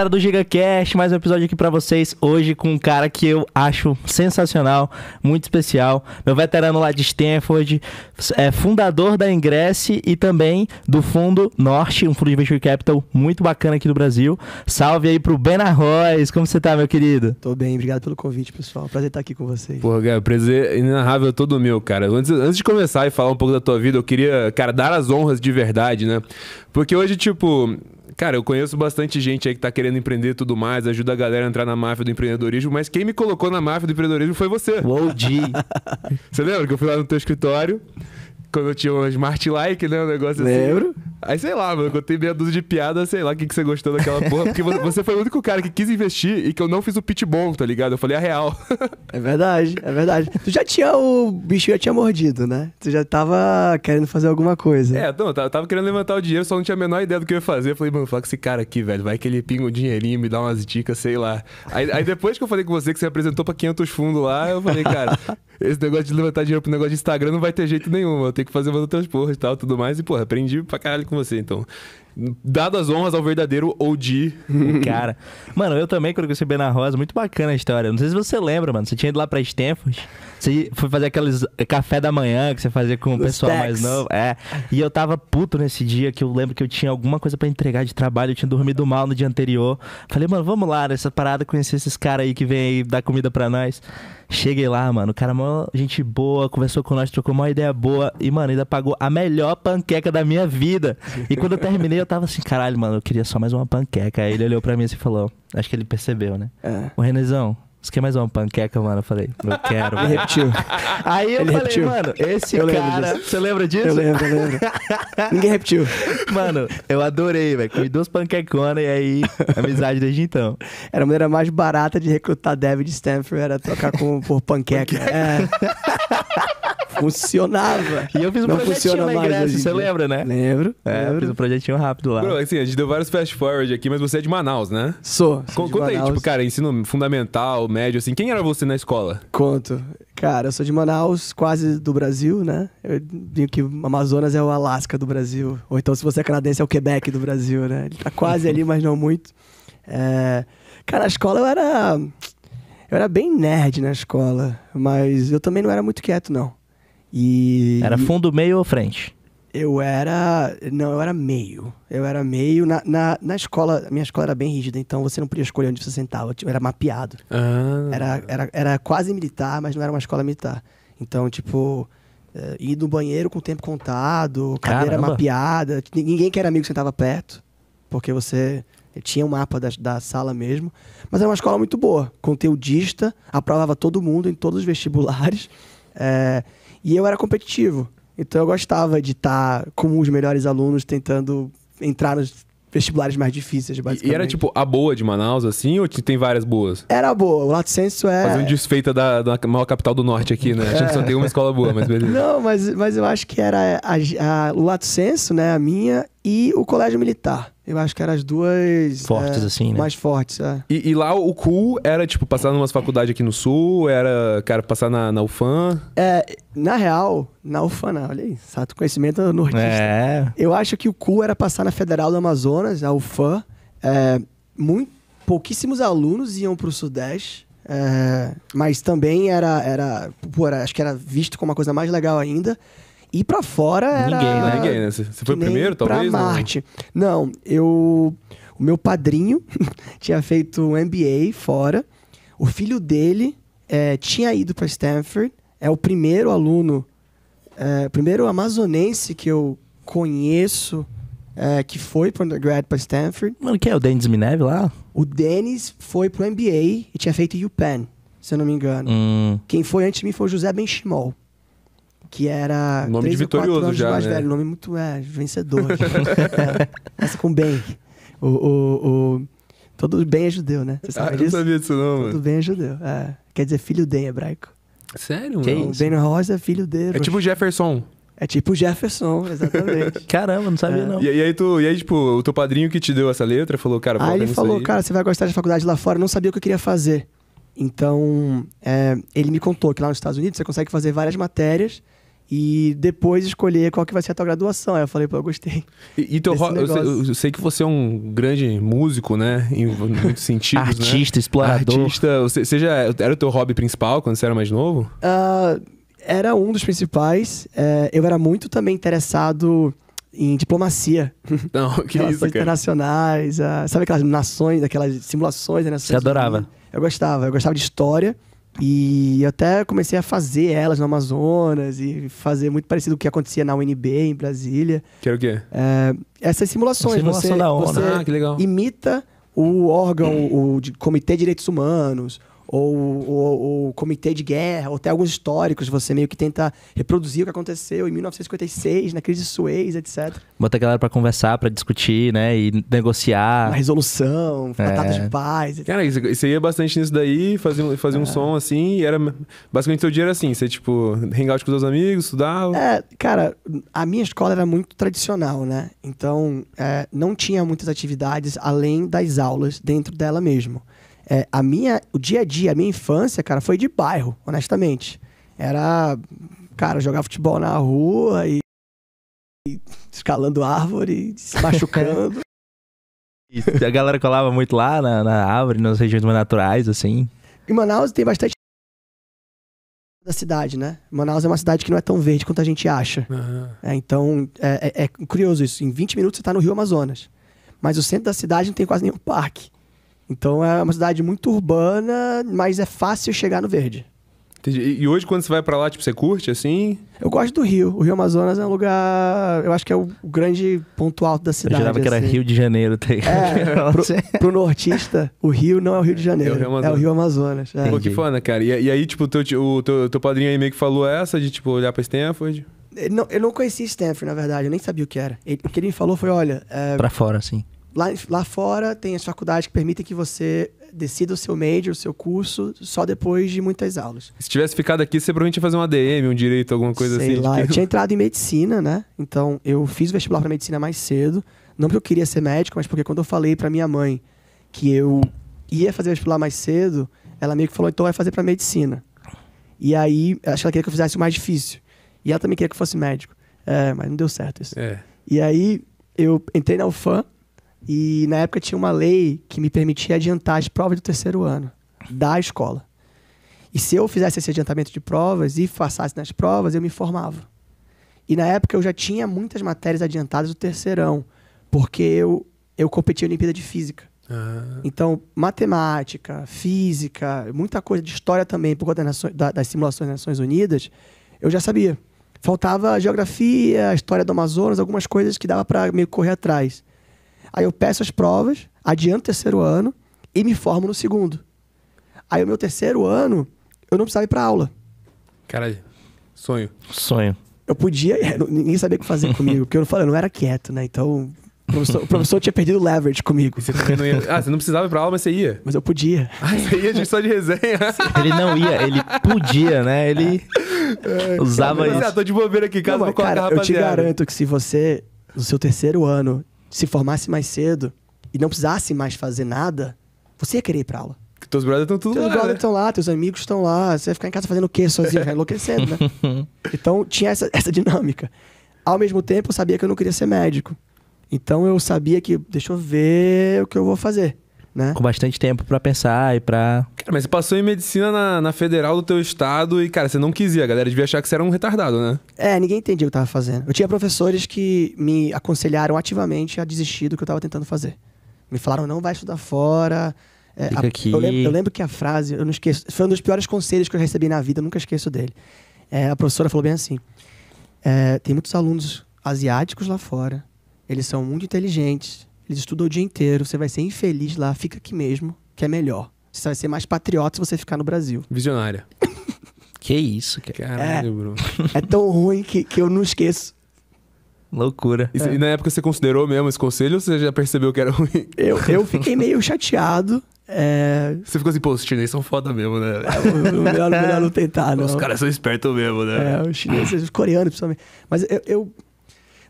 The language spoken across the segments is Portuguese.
galera do GigaCast, mais um episódio aqui para vocês. Hoje com um cara que eu acho sensacional, muito especial. Meu veterano lá de Stanford, é fundador da Ingresse e também do Fundo Norte, um fundo de venture capital muito bacana aqui do Brasil. Salve aí pro Ben Arroz, como você tá, meu querido? Tô bem, obrigado pelo convite, pessoal. Prazer estar aqui com vocês. Pô, cara, prazer inenarrável todo meu, cara. Antes, antes de começar e falar um pouco da tua vida, eu queria, cara, dar as honras de verdade, né? Porque hoje, tipo Cara, eu conheço bastante gente aí que tá querendo empreender tudo mais, ajuda a galera a entrar na máfia do empreendedorismo, mas quem me colocou na máfia do empreendedorismo foi você. Wow, Você lembra que eu fui lá no teu escritório? Quando eu tinha uma Smart Like, né? Um negócio Lembro. assim. Lembro. Aí sei lá, mano, contei meia dúzia de piada, sei lá o que, que você gostou daquela porra. Porque você foi o único cara que quis investir e que eu não fiz o pitch bom, tá ligado? Eu falei a real. É verdade, é verdade. Tu já tinha o bicho já tinha mordido, né? Tu já tava querendo fazer alguma coisa. É, não, eu tava, eu tava querendo levantar o dinheiro, só não tinha a menor ideia do que eu ia fazer. Eu falei, mano, fala com esse cara aqui, velho. Vai que ele pinga um dinheirinho, me dá umas dicas, sei lá. Aí, aí depois que eu falei com você que você apresentou pra 500 fundos lá, eu falei, cara, esse negócio de levantar dinheiro pro negócio de Instagram não vai ter jeito nenhum, eu tenho que fazer umas outras porras e tal, tudo mais. E, porra, aprendi pra caralho com você, então. Dadas honras ao verdadeiro OG. Cara. Mano, eu também, quando conheci na Rosa, muito bacana a história. Não sei se você lembra, mano. Você tinha ido lá pra Stanford. Você foi fazer aqueles eh, café da manhã que você fazia com o pessoal mais novo. É. E eu tava puto nesse dia, que eu lembro que eu tinha alguma coisa para entregar de trabalho. Eu tinha dormido mal no dia anterior. Falei, mano, vamos lá nessa parada, conhecer esses caras aí que vem aí dar comida pra nós. Cheguei lá, mano, o cara, mó gente boa, conversou com nós, trocou uma ideia boa e, mano, ainda pagou a melhor panqueca da minha vida. E quando eu terminei, eu tava assim, caralho, mano, eu queria só mais uma panqueca. Aí ele olhou pra mim assim e assim, falou, acho que ele percebeu, né? É. O Renezão, você quer mais uma panqueca, mano? Eu falei, eu quero. Ele repetiu. Aí eu Ele falei, repetiu. mano, esse eu cara. Você lembra disso? Eu lembro, eu lembro. Ninguém repetiu. Mano, eu adorei, velho. Comi duas panquecona e aí, amizade desde então. Era a maneira mais barata de recrutar David Stanford, era trocar com, por panqueca. é. Funcionava. E eu fiz um Não projetinho na você lembra, né? Lembro. É, lembro. fiz um projetinho rápido lá. Bro, assim, a gente deu vários fast forward aqui, mas você é de Manaus, né? Sou. sou conta Manaus. aí, tipo, cara, ensino fundamental, médio, assim. Quem era você na escola? Conto. Cara, eu sou de Manaus, quase do Brasil, né? Eu digo que Amazonas é o Alasca do Brasil. Ou então, se você é canadense, é o Quebec do Brasil, né? Ele tá quase ali, mas não muito. É... Cara, na escola eu era. Eu era bem nerd na escola, mas eu também não era muito quieto, não. E. Era fundo, meio ou frente? Eu era. Não, eu era meio. Eu era meio. Na, na, na escola, minha escola era bem rígida, então você não podia escolher onde você sentava. era mapeado. Ah. Era, era, era quase militar, mas não era uma escola militar. Então, tipo, uh, ir no banheiro com o tempo contado, cadeira Caramba. mapeada. Ninguém que era amigo sentava perto, porque você tinha um mapa da, da sala mesmo. Mas era uma escola muito boa, conteudista, aprovava todo mundo em todos os vestibulares. É, e eu era competitivo. Então eu gostava de estar como os melhores alunos tentando entrar nos vestibulares mais difíceis, basicamente. E era tipo a boa de Manaus, assim, ou tem várias boas? Era a boa. O Lato Senso é. Fazendo desfeita da, da maior capital do norte aqui, né? Acho gente é. só tem uma escola boa, mas beleza. Não, mas, mas eu acho que era a, a, o Lato Senso, né? A minha, e o Colégio Militar. Eu acho que eram as duas. Fortes, é, assim, né? Mais fortes, é. E, e lá o cool era, tipo, passar numa faculdade aqui no sul, era, cara, passar na, na UFAM. É, na real, na UFAM, não, olha aí, sato conhecimento nortista. É. Eu acho que o cool era passar na Federal do Amazonas, a UFAM. É, muito, pouquíssimos alunos iam pro Sudeste. É, mas também era, era, pô, era, acho que era visto como uma coisa mais legal ainda. E para fora era. Ninguém, né? Ninguém, né? Você foi o primeiro, talvez? Pra Marte. Não, não eu. O meu padrinho tinha feito um MBA fora. O filho dele é, tinha ido para Stanford. É o primeiro aluno, é, primeiro amazonense que eu conheço é, que foi para undergrad para Stanford. Mano, quem é o Denis Mineve lá? O Denis foi para o MBA e tinha feito UPenn, se eu não me engano. Hum. Quem foi antes de mim foi o José Benchimol que era. Nome de vitorioso anos já. Mais né? velho, nome muito é, vencedor. Começa com bem. O, o, o, todo bem é judeu, né? Você ah, sabe ah, disso? não sabia disso, não, mano. Todo bem é judeu. É. Quer dizer, filho de em hebraico. Sério, bem mano? ben Rosa é filho de. É tipo Jefferson. É tipo Jefferson, exatamente. Caramba, não sabia é. não. E, e, aí tu, e aí tipo, o teu padrinho que te deu essa letra falou, cara, aí ah, ele falou, aí. cara, você vai gostar de faculdade lá fora, não sabia o que eu queria fazer. Então, é, ele me contou que lá nos Estados Unidos você consegue fazer várias matérias e depois escolher qual que vai ser a tua graduação. Aí eu falei, pô, eu gostei. E, e teu eu, sei, eu sei que você é um grande músico, né? Em muitos sentidos. Né? Artista, né? explorador. Artista. Você, você já, era o teu hobby principal quando você era mais novo? Uh, era um dos principais. É, eu era muito também interessado em diplomacia. Não, que Relações isso, cara. internacionais, ah, sabe aquelas nações, aquelas simulações, né? Você adorava? Eu gostava. Eu gostava de história. E eu até comecei a fazer elas no Amazonas e fazer muito parecido com o que acontecia na UNB em Brasília. Que era o quê? É, essas simulações. simulação você, da ONU. Você ah, que legal. imita o órgão, o Comitê de Direitos Humanos, ou, ou, ou comitê de guerra, ou até alguns históricos, você meio que tenta reproduzir o que aconteceu em 1956, na crise de Suez, etc. Bota a galera para conversar, para discutir, né, e negociar. Uma resolução, é. de paz. Etc. Cara, você ia é bastante nisso daí, fazia, fazia é. um som assim, e era basicamente seu dia era assim, você tipo, hangout com seus amigos, estudava. É, cara, a minha escola era muito tradicional, né? Então, é, não tinha muitas atividades além das aulas dentro dela mesmo. É, a minha, o dia a dia, a minha infância, cara, foi de bairro, honestamente. Era, cara, jogar futebol na rua e, e escalando árvore, se machucando. e a galera colava muito lá na, na árvore, nas regiões mais naturais, assim. Em Manaus tem bastante da cidade, né? Manaus é uma cidade que não é tão verde quanto a gente acha. Uhum. É, então, é, é, é, curioso isso. Em 20 minutos você está no Rio Amazonas. Mas o centro da cidade não tem quase nenhum parque. Então é uma cidade muito urbana, mas é fácil chegar no verde. Entendi. E hoje, quando você vai para lá, tipo, você curte assim? Eu gosto do Rio. O Rio Amazonas é um lugar. Eu acho que é o grande ponto alto da cidade. Eu jurava assim. que era assim. Rio de Janeiro, tá é, pro, pro nortista, o Rio não é o Rio de é, é Janeiro. É o Rio Amazonas. É o Rio Amazonas é. Pô, que foda, cara. E, e aí, tipo, o teu, o teu, teu padrinho aí meio que falou essa de, tipo, olhar pra Stanford? Não, eu não conheci Stanford, na verdade. Eu nem sabia o que era. Ele, o que ele me falou foi: olha. É... Pra fora, sim. Lá, lá fora tem as faculdades que permitem que você decida o seu major, o seu curso, só depois de muitas aulas. Se tivesse ficado aqui, você provavelmente ia fazer um ADM, um direito, alguma coisa Sei assim. Sei lá, eu tinha entrado em medicina, né? Então, eu fiz o vestibular para medicina mais cedo. Não porque eu queria ser médico, mas porque quando eu falei para minha mãe que eu ia fazer vestibular mais cedo, ela meio que falou, então vai fazer para medicina. E aí, acho que ela queria que eu fizesse o mais difícil. E ela também queria que eu fosse médico. É, mas não deu certo isso. É. E aí, eu entrei na UFAM, e na época tinha uma lei que me permitia adiantar as provas do terceiro ano da escola. E se eu fizesse esse adiantamento de provas e passasse nas provas, eu me formava. E na época eu já tinha muitas matérias adiantadas do terceirão, porque eu, eu competia na Olimpíada de Física. Ah. Então, matemática, física, muita coisa de história também, por conta das, das simulações das Nações Unidas, eu já sabia. Faltava geografia, história do Amazonas, algumas coisas que dava para meio correr atrás. Aí eu peço as provas, adianto o terceiro ano e me formo no segundo. Aí o meu terceiro ano, eu não precisava ir pra aula. Cara, sonho. Sonho. Eu podia, é, ninguém sabia o que fazer comigo, porque eu não falei, eu não era quieto, né? Então, o professor, o professor tinha perdido leverage comigo. Você não ia... Ah, você não precisava ir pra aula, mas você ia? Mas eu podia. Ah, você ia de só de resenha? ele não ia, ele podia, né? Ele é, usava é, isso. Ah, tô de bobeira aqui, cara, não, mas, cara, eu te garanto que se você, no seu terceiro ano, se formasse mais cedo e não precisasse mais fazer nada, você ia querer ir pra aula. Que teus brothers estão tudo teus lá. Teus brothers estão né? lá, teus amigos estão lá. Você ia ficar em casa fazendo o quê sozinho? É. enlouquecendo, né? Então tinha essa, essa dinâmica. Ao mesmo tempo, eu sabia que eu não queria ser médico. Então eu sabia que, deixa eu ver o que eu vou fazer né? Com bastante tempo para pensar e pra. Cara, mas você passou em medicina na, na, federal do teu estado e, cara, você não quisia. A galera devia achar que você era um retardado, né? É, ninguém entendia o que eu tava fazendo. Eu tinha professores que me aconselharam ativamente a desistir do que eu tava tentando fazer. Me falaram, não vai estudar fora. É, a... eu, lembro, eu, lembro, que a frase, eu não esqueço, foi um dos piores conselhos que eu recebi na vida, eu nunca esqueço dele. É, a professora falou bem assim: é, tem muitos alunos asiáticos lá fora, eles são muito inteligentes, eles estudam o dia inteiro, você vai ser infeliz lá, fica aqui mesmo, que é melhor. Você vai ser mais patriota se você ficar no Brasil. Visionária. que isso, cara. Caralho, é, Bruno. É tão ruim que, que eu não esqueço. Loucura. E, é. e, na época você considerou mesmo esse conselho ou você já percebeu que era ruim? Eu, eu fiquei meio chateado. É... Você ficou assim, pô, os chineses são foda mesmo, né? É, melhor, melhor não tentar, não. Os caras são espertos mesmo, né? É, os chineses, os coreanos principalmente. Mas eu, eu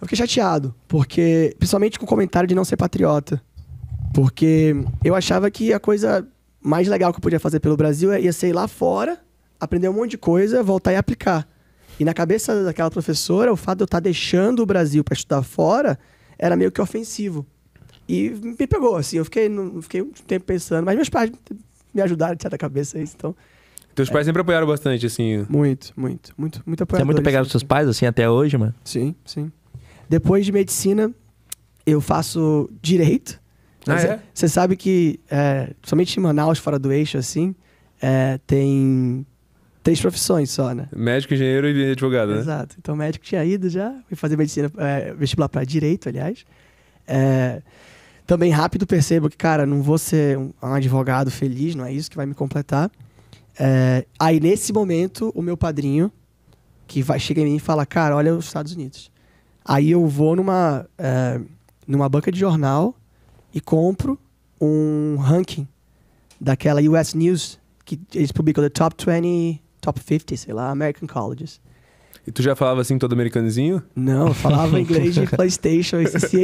eu fiquei chateado, porque, principalmente com o comentário de não ser patriota. Porque eu achava que a coisa mais legal que eu podia fazer pelo Brasil é ia ser ir lá fora, aprender um monte de coisa, voltar e aplicar. E na cabeça daquela professora, o fato de eu estar deixando o Brasil para estudar fora era meio que ofensivo. E me pegou, assim. Eu fiquei, não, fiquei um tempo pensando, mas meus pais me ajudaram a tirar da cabeça isso, então. Teus é. pais sempre apoiaram bastante, assim. Muito, muito, muito, muito apoiadores. Você é muito apegado aos assim. seus pais, assim, até hoje, mano? Sim, sim. Depois de medicina, eu faço direito. Ah, você ah, é? sabe que, é, somente em Manaus, fora do eixo, assim, é, tem três profissões só, né? Médico, engenheiro e advogado, né? Exato. Então, médico tinha ido já, fui fazer medicina, é, vestibular para direito, aliás. É, também rápido percebo que, cara, não vou ser um, um advogado feliz, não é isso que vai me completar. É, aí, nesse momento, o meu padrinho, que vai chega em mim e fala, cara, olha os Estados Unidos. Aí eu vou numa, é, numa banca de jornal e compro um ranking daquela US News que eles publicam the top 20, top 50, sei lá, American colleges. E tu já falava assim todo americanozinho? Não, eu falava inglês de PlayStation e CCA.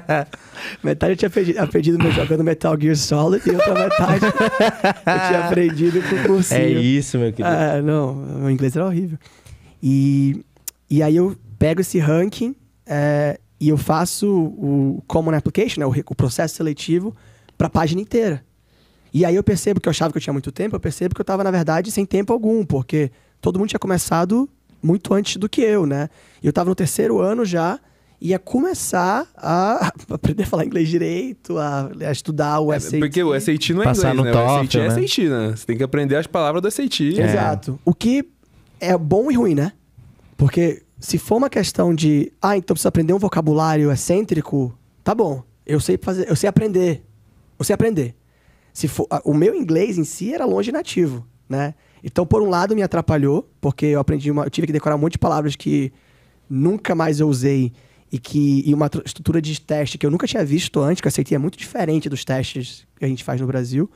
metade eu tinha aprendido, aprendido jogando Metal Gear Solid e outra metade eu tinha aprendido com cursinho. É isso, meu querido. Ah, não, o inglês era horrível. E, e aí eu pego esse ranking é, e eu faço o Common Application, né, o, o processo seletivo, para a página inteira. E aí eu percebo que eu achava que eu tinha muito tempo, eu percebo que eu estava, na verdade, sem tempo algum, porque todo mundo tinha começado muito antes do que eu, né? Eu estava no terceiro ano já, ia começar a aprender a falar inglês direito, a, a estudar o SAT. É, porque o SAT não é Passar inglês, no né? Top, o SAT é né? é SAT, né? Você tem que aprender as palavras do SAT. É. Exato. O que é bom e ruim, né? Porque se for uma questão de, ah, então precisa aprender um vocabulário excêntrico, tá bom. Eu sei fazer, eu sei aprender. Eu sei aprender. Se for, o meu inglês em si era longe nativo, né? Então, por um lado, me atrapalhou, porque eu aprendi uma, eu tive que decorar um monte de palavras que nunca mais eu usei e que e uma estrutura de teste que eu nunca tinha visto antes, que eu aceitei é muito diferente dos testes que a gente faz no Brasil.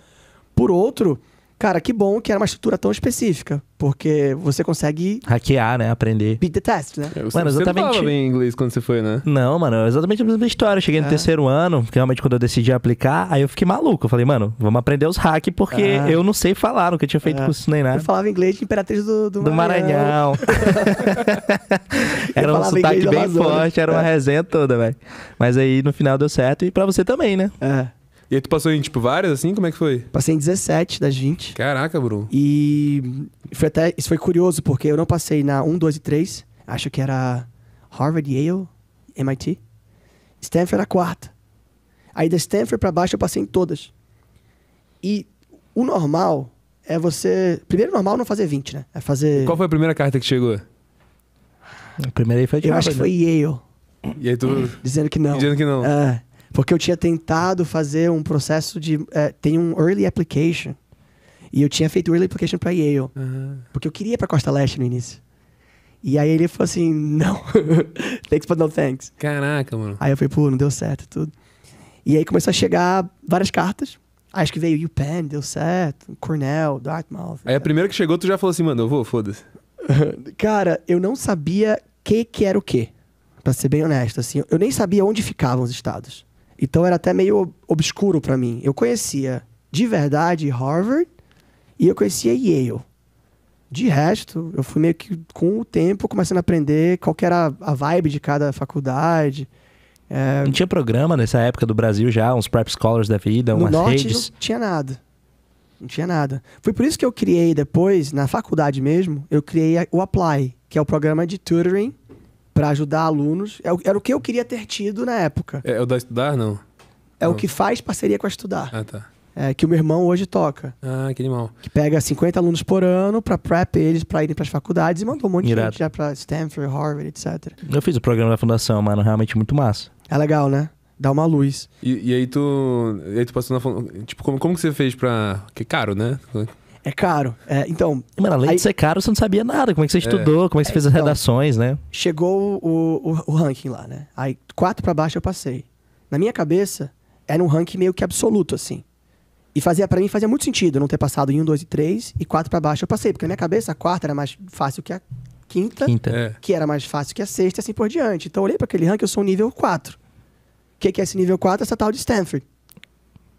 Por outro, Cara, que bom que era uma estrutura tão específica, porque você consegue. Hackear, né? Aprender. Beat the test, né? Eu é, mano, exatamente. Você não bem inglês quando você foi, né? Não, mano, é exatamente a mesma história. Eu cheguei é. no terceiro ano, realmente quando eu decidi aplicar, aí eu fiquei maluco. Eu falei, mano, vamos aprender os hacks, porque é. eu não sei falar, nunca tinha feito é. curso nem nada. Eu falava inglês de Imperatriz do, do, do Maranhão. Maranhão. era um sotaque bem forte, era uma resenha toda, velho. Mas aí no final deu certo, e pra você também, né? É. E aí tu passou em, tipo, várias, assim? Como é que foi? Passei em 17 das 20. Caraca, Bruno. E foi até, isso foi curioso, porque eu não passei na 1, 2 e 3. Acho que era Harvard, Yale, MIT. Stanford era a quarta. Aí da Stanford pra baixo eu passei em todas. E o normal é você... Primeiro, normal é não fazer 20, né? É fazer... Qual foi a primeira carta que chegou? A primeira aí foi de Eu Harvard, acho que foi né? Yale. E aí tu... Dizendo que não. Dizendo que não. É. Porque eu tinha tentado fazer um processo de. É, tem um early application. E eu tinha feito early application para Yale. Uhum. Porque eu queria para Costa Leste no início. E aí ele falou assim: não, thanks but no thanks. Caraca, mano. Aí eu falei: pô, não deu certo tudo. E aí começou a chegar várias cartas. Acho que veio UPenn, deu certo, Cornell, Dartmouth. Aí a primeira que chegou, tu já falou assim: mano, eu vou, foda-se. Cara, eu não sabia que que era o que. Pra ser bem honesto, assim, eu nem sabia onde ficavam os estados. Então era até meio obscuro para mim. Eu conhecia de verdade Harvard e eu conhecia Yale. De resto, eu fui meio que com o tempo começando a aprender qual era a vibe de cada faculdade. É... Não tinha programa nessa época do Brasil já, uns prep scholars da vida, no umas norte, redes? Não tinha nada. Não tinha nada. Foi por isso que eu criei depois, na faculdade mesmo, eu criei o Apply, que é o programa de tutoring para ajudar alunos. É era o que eu queria ter tido na época. É, é o da Estudar, não? É não. o que faz parceria com a Estudar. Ah, tá. É, que o meu irmão hoje toca. Ah, que animal. Que pega 50 alunos por ano para prep eles para irem para as faculdades e mandou um monte Irado. de gente já para Stanford, Harvard, etc. Eu fiz o programa da fundação, mano, realmente muito massa. É legal, né? Dá uma luz. E, e aí tu, e aí tu passou na tipo como como que você fez para que é caro, né? É caro. É, então. Mano, além aí... de ser caro, você não sabia nada. Como é que você é. estudou? Como é que você é, fez as então, redações, né? Chegou o, o, o ranking lá, né? Aí, quatro para baixo eu passei. Na minha cabeça, era um ranking meio que absoluto, assim. E fazia para mim fazia muito sentido não ter passado em 1, 2 e 3 e 4 para baixo eu passei, porque na minha cabeça a quarta era mais fácil que a quinta, quinta. É. que era mais fácil que a sexta e assim por diante. Então eu olhei para aquele ranking, eu sou nível 4. O que, que é esse nível 4? Essa tal de Stanford.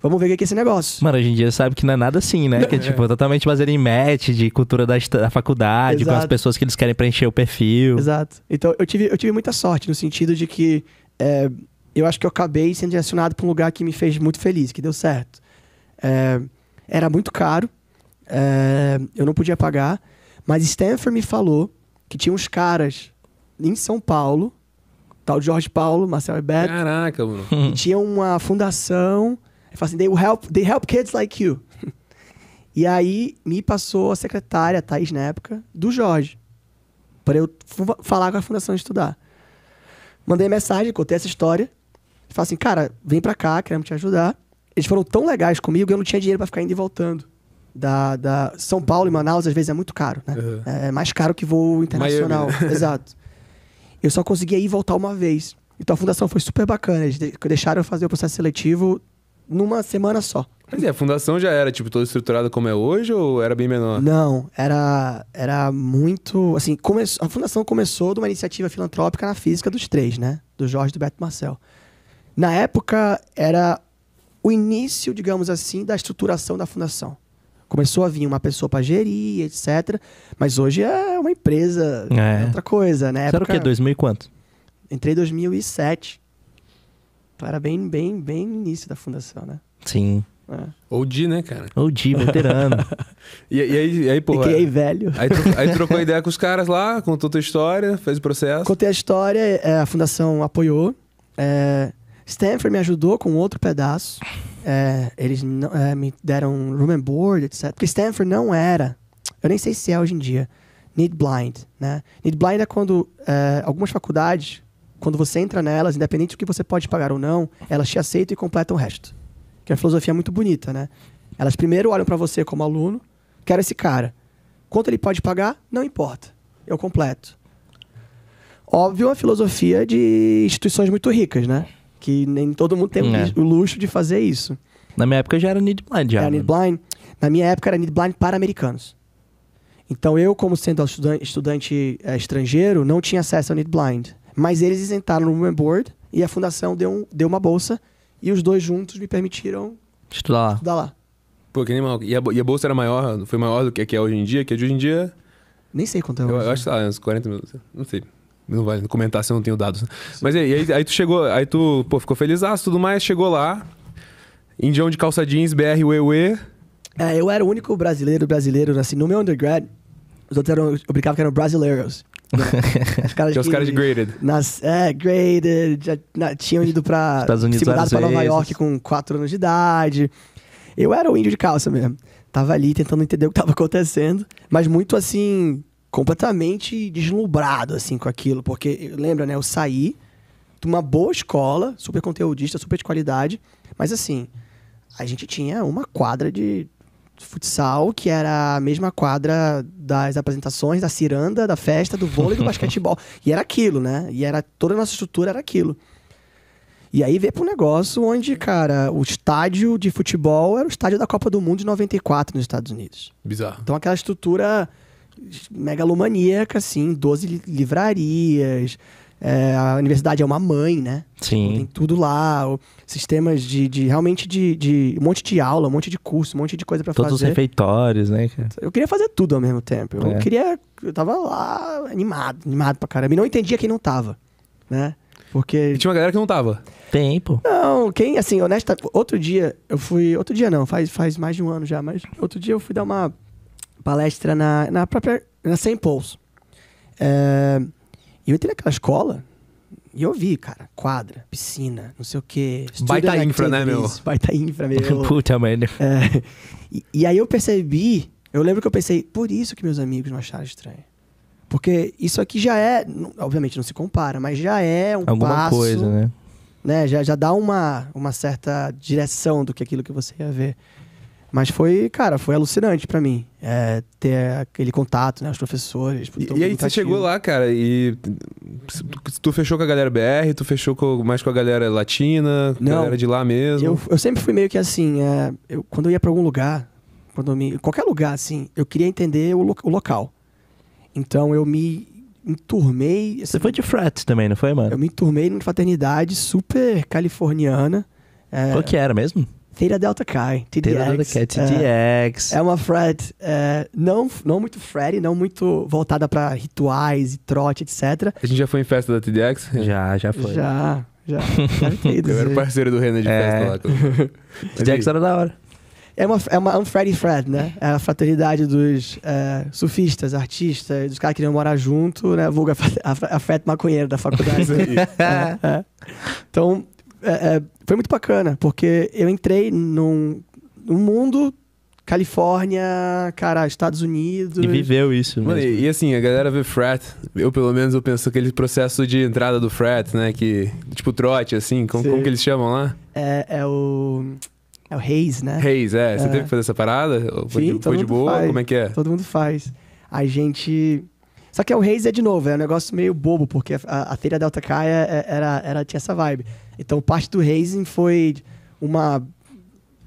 Vamos ver o é que é esse negócio. Mano, hoje em dia sabe que não é nada assim, né? Que é, tipo, é. totalmente baseado em match, de cultura da, da faculdade, Exato. com as pessoas que eles querem preencher o perfil. Exato. Então, eu tive, eu tive muita sorte no sentido de que é, eu acho que eu acabei sendo direcionado para um lugar que me fez muito feliz, que deu certo. É, era muito caro, é, eu não podia pagar, mas Stanford me falou que tinha uns caras em São Paulo, tal Jorge Paulo, Marcelo Beto. Caraca, mano. tinha uma fundação ele assim, they, help, they help kids like you. e aí me passou a secretária, Thaís, na época, do Jorge. para eu falar com a Fundação Estudar. Mandei mensagem, contei essa história. Falei assim, cara, vem pra cá, queremos te ajudar. Eles foram tão legais comigo que eu não tinha dinheiro para ficar indo e voltando. Da, da, São Paulo e Manaus, às vezes, é muito caro, né? Uhum. É mais caro que voo internacional. Miami, né? Exato. Eu só conseguia ir e voltar uma vez. Então a fundação foi super bacana. Eles deixaram eu fazer o processo seletivo numa semana só. Mas é, a fundação já era, tipo, toda estruturada como é hoje ou era bem menor? Não, era, era muito. Assim, come, a fundação começou de uma iniciativa filantrópica na física dos três, né? Do Jorge do Beto Marcel. Na época, era o início, digamos assim, da estruturação da fundação. Começou a vir uma pessoa para gerir, etc. Mas hoje é uma empresa, é, é outra coisa, né? Era o quê? 2000 e quanto? Entrei em 2007. Para bem, bem, bem início da fundação, né? Sim. É. OG, né, cara? OG, veterano. e, e, aí, e aí, pô. Fiquei é, velho. Aí, aí trocou a ideia com os caras lá, contou a tua história, fez o processo. Contei a história, é, a fundação apoiou. É, Stanford me ajudou com outro pedaço. É, eles é, me deram room and board, etc. Porque Stanford não era, eu nem sei se é hoje em dia, need blind, né? Need blind é quando é, algumas faculdades quando você entra nelas, independente do que você pode pagar ou não, elas te aceitam e completam o resto. Que é uma filosofia muito bonita, né? Elas primeiro olham para você como aluno, quero esse cara. Quanto ele pode pagar? Não importa. Eu completo. Óbvio, uma filosofia é de instituições muito ricas, né? Que nem todo mundo tem é. o luxo de fazer isso. Na minha época já era need blind, já. Era need né? blind. Na minha época era need blind para americanos. Então eu, como sendo estudante, estudante é, estrangeiro, não tinha acesso ao need blind. Mas eles isentaram no Women Board e a fundação deu, um, deu uma bolsa e os dois juntos me permitiram estudar lá. Estudar lá. Pô, que animal. E a, e a bolsa era maior, foi maior do que, que é hoje em dia? Que de hoje em dia... Nem sei quanto é hoje. Eu, eu acho que uns 40 mil Não sei. Não vai comentar se eu não tenho dados. Sim. Né? Mas aí, aí, aí, tu chegou, aí tu pô, ficou feliz, ah, tudo mais, chegou lá. Indião de calça jeans, BR, UE. É, eu era o único brasileiro brasileiro, assim, no meu undergrad, os outros eram, eu brincava que eram brasileiros. Os caras que, os caras de graded. Nas, é, graded, já na, tinham ido pra. Estados Unidos se pra Nova York com 4 anos de idade. Eu era o índio de calça mesmo. Tava ali tentando entender o que tava acontecendo, mas muito assim, completamente deslumbrado assim com aquilo, porque lembra, né? Eu saí de uma boa escola, super conteudista, super de qualidade, mas assim, a gente tinha uma quadra de futsal, que era a mesma quadra das apresentações, da ciranda, da festa, do vôlei, do basquetebol. E era aquilo, né? E era toda a nossa estrutura era aquilo. E aí veio para um negócio onde, cara, o estádio de futebol era o estádio da Copa do Mundo de 94 nos Estados Unidos. Bizarro. Então aquela estrutura megalomaníaca, assim, 12 livrarias, é, a universidade é uma mãe, né? Sim. tem tudo lá, sistemas de, de realmente de, de, um monte de aula, um monte de curso, um monte de coisa para fazer. Todos os refeitórios, né? Eu queria fazer tudo ao mesmo tempo. Eu é. queria, eu tava lá animado, animado pra caramba. E não entendia quem não tava, né? Porque e tinha uma galera que não tava. Tempo. Não, quem assim, honesta, outro dia eu fui, outro dia não, faz faz mais de um ano já, mas outro dia eu fui dar uma palestra na, na própria na Sem Pulse. É, e eu entrei naquela escola e eu vi, cara, quadra, piscina, não sei o quê. Baita infra, né, meu? Baita infra, meu. Puta, mano. É, e, e aí eu percebi, eu lembro que eu pensei, por isso que meus amigos não acharam estranho. Porque isso aqui já é, obviamente não se compara, mas já é um Alguma passo, coisa, né? né? Já, já dá uma, uma certa direção do que aquilo que você ia ver. Mas foi, cara, foi alucinante para mim. É, ter aquele contato, né? Os professores. E, aí você chegou lá, cara, e tu, fechou com a galera BR, tu fechou com, mais com a galera latina, Não, galera de lá mesmo? Eu, eu sempre fui meio que assim, é, eu, quando eu ia para algum lugar, me qualquer lugar, assim, eu queria entender o, lo o local. Então eu me enturmei. Assim, você foi de frat também, não foi, mano? Eu me enturmei numa fraternidade super californiana. É, Qual que era mesmo? Theta Delta Chi, TDX. Theta Delta Chi, TDX. É, é uma fred é, não, não muito frat, não muito voltada para rituais e trote, etc. A gente já foi em festa da TDX? Já, já foi. Já, já. eu era parceiro do Renan de é. festa lá. TDX era da hora. É uma, é uma é Unfriendly Frat, né? É a fraternidade dos é, surfistas, artistas, dos caras que queriam morar junto, né? Vulga a, fred maconheiro da faculdade. é, é. Então, é, é foi muito bacana, porque eu entrei num, num mundo Califórnia, cara, Estados Unidos. E viveu isso Mano, e, e, assim, a galera vê frat. Eu, pelo menos, eu penso aquele processo de entrada do frat, né? Que, tipo, trote, assim. Como, como que eles chamam lá? É, é o... É o Reis, né? Reis, é. Você é. teve que fazer essa parada? Sim, foi, de, de boa? Faz. Como é que é? Todo mundo faz. A gente... Só que é o Reis é de novo, é um negócio meio bobo, porque a, a feira Delta Kai era, é, é, era, era, tinha essa vibe. Então parte do raising foi uma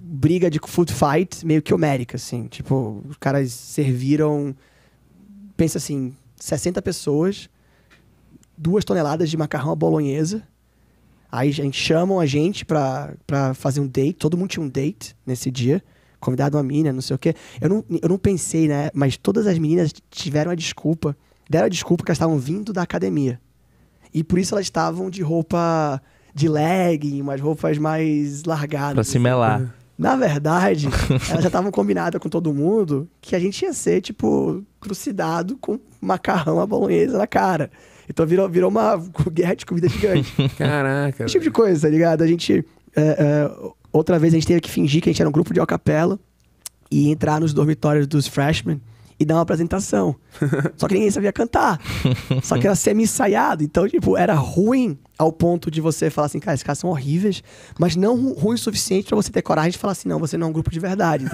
briga de food fight meio que homérica, assim. Tipo, os caras serviram, pensa assim, 60 pessoas, duas toneladas de macarrão à bolonhesa. Aí a gente chamam a gente pra, pra fazer um date, todo mundo tinha um date nesse dia convidado uma menina, não sei o quê. Eu não, eu não pensei, né? Mas todas as meninas tiveram a desculpa deram a desculpa que elas estavam vindo da academia. E por isso elas estavam de roupa de legging, umas roupas mais largadas. Pra se melar. Assim. Na verdade, elas já estavam combinadas com todo mundo que a gente ia ser, tipo, crucidado com macarrão à bolonhesa na cara. Então virou, virou uma guerra de comida gigante. Caraca. Esse tipo de coisa, tá ligado? A gente. É, é, outra vez a gente teve que fingir que a gente era um grupo de acapela e entrar nos dormitórios dos freshmen e dar uma apresentação. Só que ninguém sabia cantar. Só que era semi-ensaiado. Então, tipo, era ruim ao ponto de você falar assim, cara, esses caras são horríveis, mas não ruim o suficiente para você ter coragem de falar assim, não, você não é um grupo de verdade.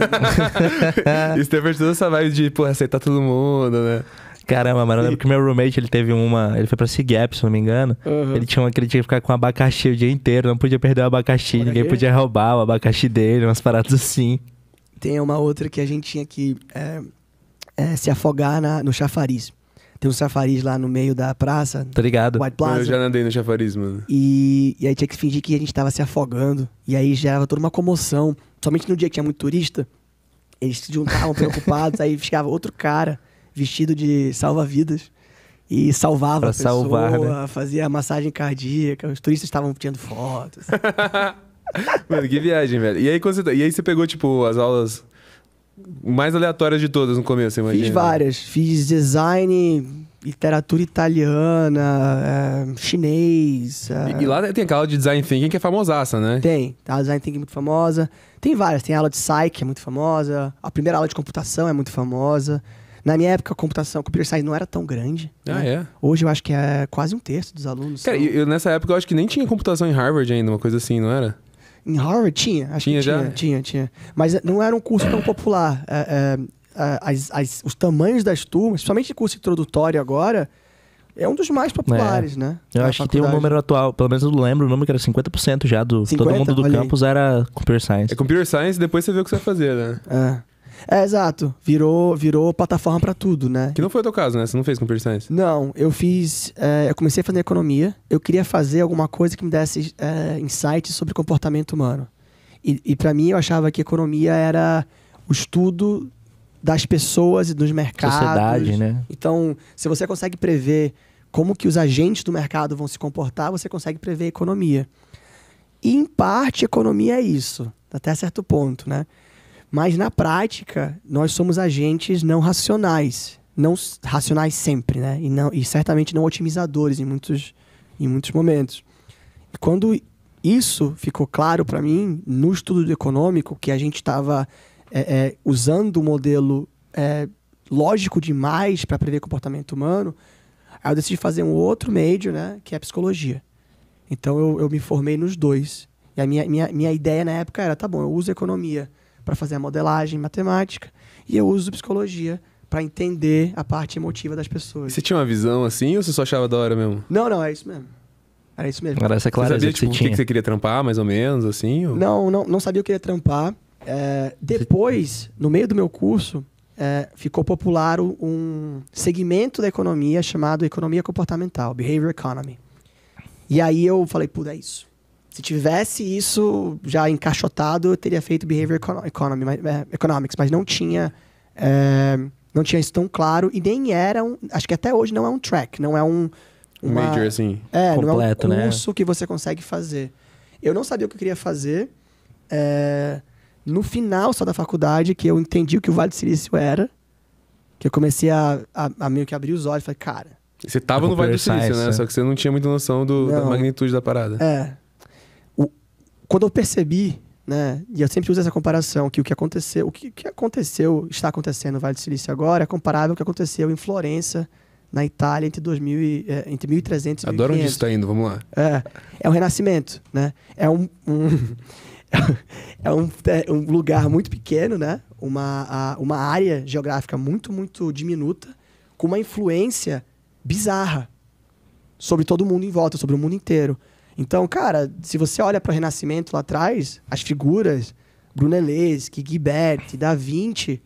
Isso teve toda essa vibe de, pô, aceitar todo mundo, né? Caramba, mano, eu lembro que meu roommate, ele teve uma. Ele foi pra Cigap, se não me engano. Uhum. Ele tinha uma que ele tinha que ficar com abacaxi o dia inteiro, não podia perder o abacaxi, ninguém aqui? podia roubar o abacaxi dele, umas paradas assim. Tem uma outra que a gente tinha que. É, é, se afogar na, no chafariz. Tem um chafariz lá no meio da praça. Tá ligado? White Plaza. Eu já andei no chafariz, mano. E, e aí tinha que fingir que a gente tava se afogando. E aí gerava toda uma comoção. Somente no dia que tinha muito turista, eles se juntavam preocupados. aí ficava outro cara vestido de salva-vidas e salvava pra a pessoa, salvar, né? fazia massagem cardíaca. Os turistas estavam tirando fotos. mano, que viagem, velho. E aí, quando você, tá, e aí você pegou, tipo, as aulas mais aleatórias de todas no começo, imagina. Fiz várias. Fiz design, literatura italiana, é, chinês. É... E, e, lá tem aquela de design thinking que é famosaça, né? Tem. A design thinking é muito famosa. Tem várias. Tem a aula de psych, que é muito famosa. A primeira aula de computação é muito famosa. Na minha época, a computação, a computer science não era tão grande. Né? Ah, né? é? Hoje eu acho que é quase um terço dos alunos. Cara, são... eu, eu, nessa época eu acho que nem tinha computação em Harvard ainda, uma coisa assim, não era? Em Harvard tinha, acho tinha, que tinha, já? tinha, tinha. Mas eh, não era um curso tão popular. É, é, é, as, as, os tamanhos das turmas, principalmente curso introdutório agora, é um dos mais populares, é. né? Eu acho faculdade. que tem um número atual, pelo menos eu lembro o número que era 50% já do 50? todo mundo do Olha campus aí. era computer science. É computer science, depois você vê o que você vai fazer, né? É. É, exato. Virou, virou plataforma para tudo, né? Que não foi o teu caso, né? Você não fez computer science? Não, eu fiz. É, eu comecei a fazer economia. Eu queria fazer alguma coisa que me desse é, insights sobre comportamento humano. E, e para mim eu achava que economia era o estudo das pessoas e dos mercados. Sociedade, né? Então, se você consegue prever como que os agentes do mercado vão se comportar, você consegue prever a economia. E em parte, economia é isso, até certo ponto, né? Mas na prática, nós somos agentes não racionais. Não racionais sempre, né? E, não, e certamente não otimizadores em muitos, em muitos momentos. Quando isso ficou claro para mim no estudo econômico, que a gente estava é, é, usando o modelo é, lógico demais para prever comportamento humano, aí eu decidi fazer um outro major, né, que é psicologia. Então eu, eu me formei nos dois. E a minha, minha, minha ideia na época era, tá bom, eu uso economia para fazer a modelagem matemática e eu uso psicologia para entender a parte emotiva das pessoas. Você tinha uma visão assim ou você só achava da hora mesmo? Não, não, é isso mesmo. Era isso mesmo. Era essa clareza você sabia, tipo, você tinha. o que você queria trampar, mais ou menos, assim? Ou... Não, não, não sabia o que queria trampar. É, depois, no meio do meu curso, é, ficou popular um segmento da economia chamado economia comportamental, behavior economy. E aí eu falei, pô, é isso. Se tivesse isso já encaixotado, eu teria feito behavior economy, mas, é, economics, mas não tinha. É, não tinha isso tão claro e nem era um. Acho que até hoje não é um track, não é um. Uma, um major, assim. É, completo, não é um né? curso né? que você consegue fazer. Eu não sabia o que eu queria fazer. É, no final só da faculdade, que eu entendi o que o Vale do Silício era, que eu comecei a, a, a meio que abrir os olhos e falei, cara. Você tava no Vale do Silício, né? Só que você não tinha muita noção do, da magnitude da parada. É quando eu percebi, né, e eu sempre uso essa comparação, que o que aconteceu, o que, que aconteceu, está acontecendo no Vale do Silício agora, é comparável ao que aconteceu em Florença, na Itália, entre, 2000 e, é, entre 1300 e Adoro 1500. Adoro onde está indo, vamos lá. É, é um renascimento, né? É um... um é, um, é um lugar muito pequeno, né? Uma, a, uma área geográfica muito, muito diminuta, com uma influência bizarra sobre todo mundo em volta, sobre o mundo inteiro. Então, cara, se você olha para o Renascimento lá atrás, as figuras, Brunelleschi, Ghiberti, Da Vinci,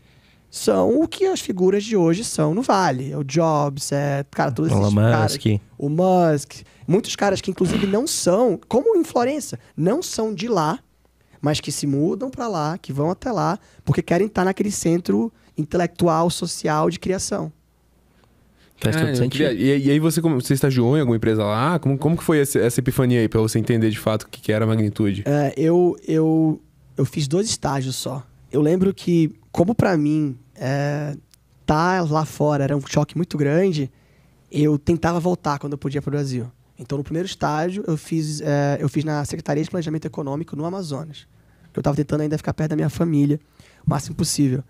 são o que as figuras de hoje são no Vale. É o Jobs, é, cara, todos esses Elon caras. Musk. O Musk. Muitos caras que, inclusive, não são, como em Florença, não são de lá, mas que se mudam para lá, que vão até lá, porque querem estar tá naquele centro intelectual, social de criação. Faz todo sentido. e, e, aí você, você estagiou em alguma empresa lá? Como, como que foi essa, essa epifania aí, pra você entender de fato o que, que era a magnitude? É, eu, eu, eu fiz dois estágios só. Eu lembro que, como para mim, é, tá lá fora era um choque muito grande, eu tentava voltar quando eu podia para o Brasil. Então, no primeiro estágio, eu fiz, é, eu fiz na Secretaria de Planejamento Econômico no Amazonas. Eu estava tentando ainda ficar perto da minha família, o máximo possível.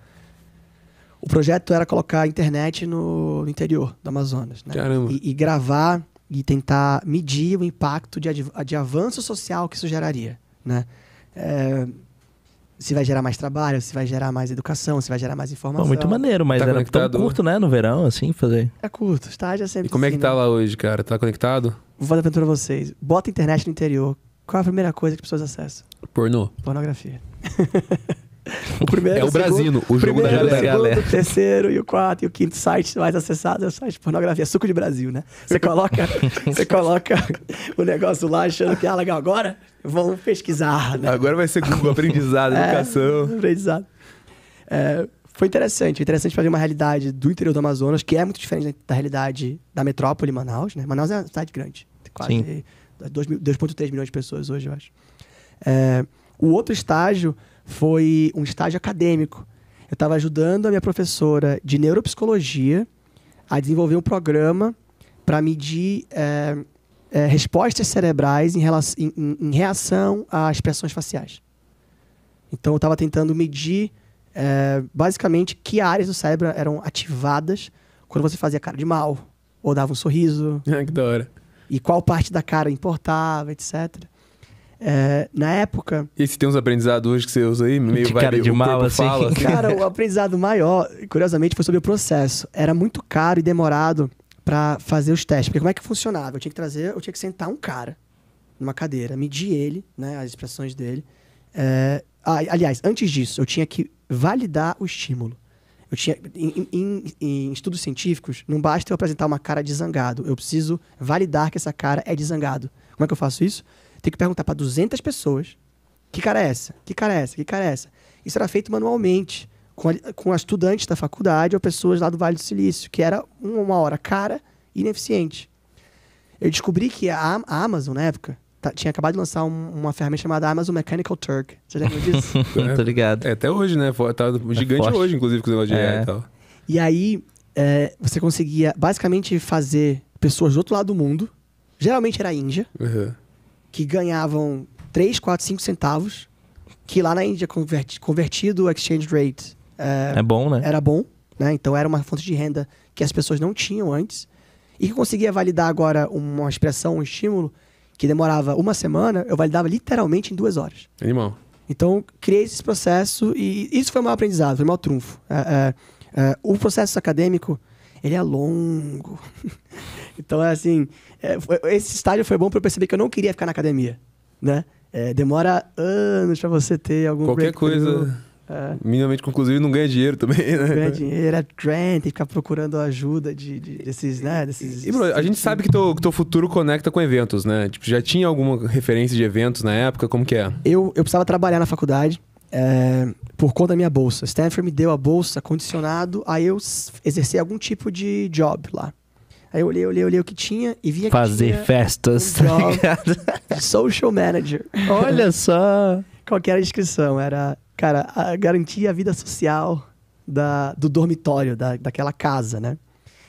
O projeto era colocar a internet no, no interior do Amazonas, né? Caramba. E, e, gravar e tentar medir o impacto de, de avanço social que isso geraria, né? É, se vai gerar mais trabalho, se vai gerar mais educação, se vai gerar mais informação. Pô, muito maneiro, mas tá era conectado. tão curto, né? No verão, assim, fazer. É curto, estágio é sempre. E como assim, é que assim, tá né? lá hoje, cara? Tá conectado? Vou fazer pergunta pra vocês. Bota internet no interior. Qual é a primeira coisa que as pessoas acessam? Pornô. Pornografia. O primeiro, é o, o Brasino, segundo, o jogo primeiro, da, segundo, da galera. O terceiro e o quarto e o quinto site mais acessado é o site de pornografia, suco de Brasil, né? Você coloca, você coloca o negócio lá achando que ah, legal, agora vão pesquisar, né? Agora vai ser Google, é, aprendizado, é, educação. Aprendizado. É, foi interessante, interessante fazer uma realidade do interior do Amazonas que é muito diferente da realidade da metrópole Manaus, né? Manaus é uma cidade grande, quase 2.3 milhões de pessoas hoje, eu acho. É, o outro estágio foi um estágio acadêmico. Eu estava ajudando a minha professora de neuropsicologia a desenvolver um programa para medir é, é, respostas cerebrais em, relação, em, em, reação a expressões faciais. Então, eu estava tentando medir, é, basicamente, que áreas do cérebro eram ativadas quando você fazia cara de mal, ou dava um sorriso. Ah, que da hora. E qual parte da cara importava, etc. É, na época. E se tem uns aprendizados hoje que você usa aí? Meio de cara de mal, assim. Fala, assim. Cara, o aprendizado maior, curiosamente, foi sobre o processo. Era muito caro e demorado para fazer os testes. Porque como é que funcionava? Eu tinha que trazer, eu tinha que sentar um cara numa cadeira, medir ele, né, as expressões dele. É, aliás, antes disso, eu tinha que validar o estímulo. Eu tinha, em, em, em, estudos científicos, não basta eu apresentar uma cara de zangado. Eu preciso validar que essa cara é de zangado. Como é que eu faço isso? Tem que perguntar para 200 pessoas que cara é essa? Que cara é essa? Que cara é essa? Isso era feito manualmente com, a, com a estudantes da faculdade ou pessoas lá do Vale do Silício, que era uma hora cara e ineficiente. Eu descobri que a, a Amazon, na época, tinha acabado de lançar um, uma ferramenta chamada Amazon Mechanical Turk. Você já lembra disso? é, Tô ligado. É, até hoje, né? Tá gigante é hoje, inclusive, com o negócio de é. e tal. E aí, é, você conseguia basicamente fazer pessoas do outro lado do mundo, geralmente era índia, uhum que ganhavam 3, 4, 5 centavos, que lá na Índia, converti, convertido o exchange rate... É, é bom, né? Era bom, né? Então era uma fonte de renda que as pessoas não tinham antes. E que conseguia validar agora uma expressão, um estímulo, que demorava uma semana, eu validava literalmente em duas horas. Animal. Então, criei esse processo e isso foi o maior aprendizado, foi o maior trunfo. É, é, é, o processo acadêmico, ele é longo. Então, é assim, é, foi, esse estágio foi bom para eu perceber que eu não queria ficar na academia, né? É, demora anos para você ter algum Qualquer coisa... É. Minimamente conclusivo não ganha dinheiro também, né? Ganha dinheiro, é grant, tem que ficar procurando ajuda de, de desses, né? Desses, e, a gente sabe que teu, que teu futuro conecta com eventos, né? Tipo, já tinha alguma referência de eventos na época? Como que é? Eu, eu precisava trabalhar na faculdade é, por conta da minha bolsa. Stanford me deu a bolsa condicionado a eu exercer algum tipo de job lá. Aí eu olhei, olhei, olhei o que tinha e vi que Fazer tinha festas. Um tá job social manager. Olha só! Qual era a descrição? Era, cara, a, garantir a vida social da, do dormitório, da, daquela casa, né?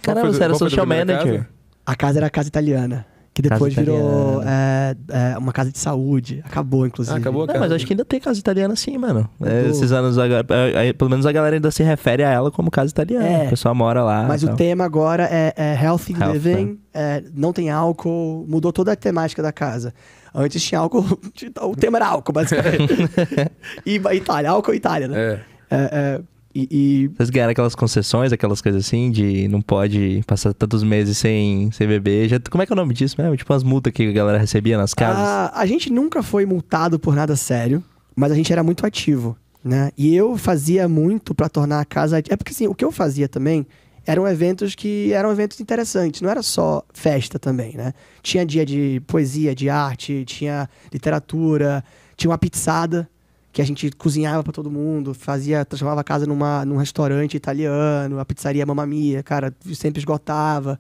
Caramba, você era social manager. A casa era a casa italiana. Que depois casa virou né? é, é, uma casa de saúde. Acabou, inclusive. Ah, acabou a casa. Não, mas acho que ainda tem casa italiana sim, mano. É, é esses anos agora. É, é, pelo menos a galera ainda se refere a ela como casa italiana. O pessoal mora lá. Mas o tema agora é, healthy Health, living, né? não tem álcool. Mudou toda a temática da casa. Antes tinha álcool. o tema era álcool, basicamente. e Itália, álcool Itália, né? É. E, e... Vocês ganharam aquelas concessões, aquelas coisas assim, de não pode passar tantos meses sem, sem beber. Já, como é que é o nome disso mesmo? Tipo as multas que a galera recebia nas casas. A, ah, a gente nunca foi multado por nada sério, mas a gente era muito ativo, né? E eu fazia muito para tornar a casa... É porque, assim, o que eu fazia também eram eventos que eram eventos interessantes. Não era só festa também, né? Tinha dia de poesia, de arte, tinha literatura, tinha uma pizzada que a gente cozinhava para todo mundo, fazia, transformava a casa numa, num restaurante italiano, a pizzaria Mamma Mia, cara, sempre esgotava.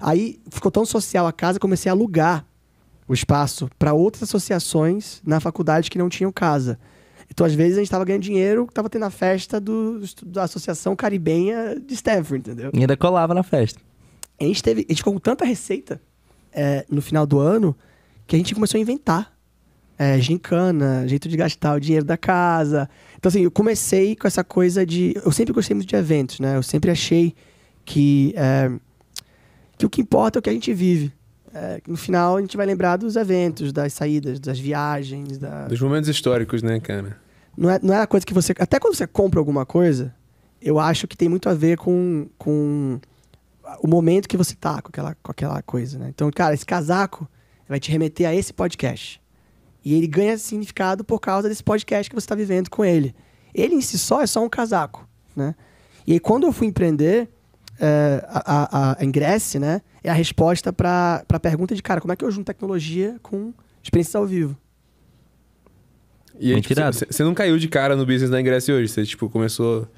Aí ficou tão social a casa, comecei a alugar o espaço para outras associações na faculdade que não tinham casa. Então, às vezes, a gente estava ganhando dinheiro, estava tendo a festa do, da Associação Caribenha de Stanford, entendeu? E ainda colava na festa. A gente, teve, a gente ficou com tanta receita é, no final do ano que a gente começou a inventar é, gincana, jeito de gastar o dinheiro da casa. Então, assim, eu comecei com essa coisa de. Eu sempre gostei muito de eventos, né? Eu sempre achei que, é, que o que importa é o que a gente vive. É, no final, a gente vai lembrar dos eventos, das saídas, das viagens. Da... Dos momentos históricos, né, cara? Não é, não é a coisa que você. Até quando você compra alguma coisa, eu acho que tem muito a ver com, com o momento que você tá com aquela, com aquela coisa, né? Então, cara, esse casaco vai te remeter a esse podcast. E ele ganha significado por causa desse podcast que você está vivendo com ele. Ele em si só é só um casaco, né? E aí, quando eu fui empreender é, a, a, a Ingresse, né? É a resposta para a pergunta de, cara, como é que eu junto tecnologia com experiências ao vivo? E aí, tipo, você, você não caiu de cara no business da Ingresse hoje? Você, tipo, começou...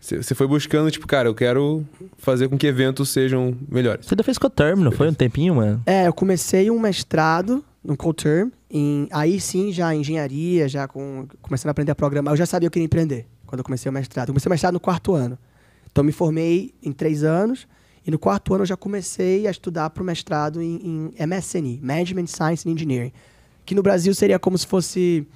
Você foi buscando, tipo, cara, eu quero fazer com que eventos sejam melhores. Você ainda fez co-term, não foi? Um tempinho, mano? É, eu comecei um mestrado no co-term em, aí sim, já engenharia, já com, começando a aprender a programar, eu já sabia que eu queria empreender quando eu comecei o mestrado. Eu comecei o mestrado no quarto ano. Então, me formei em três anos e no quarto ano eu já comecei a estudar para o mestrado em, em Management Science and Engineering, que no Brasil seria como se fosse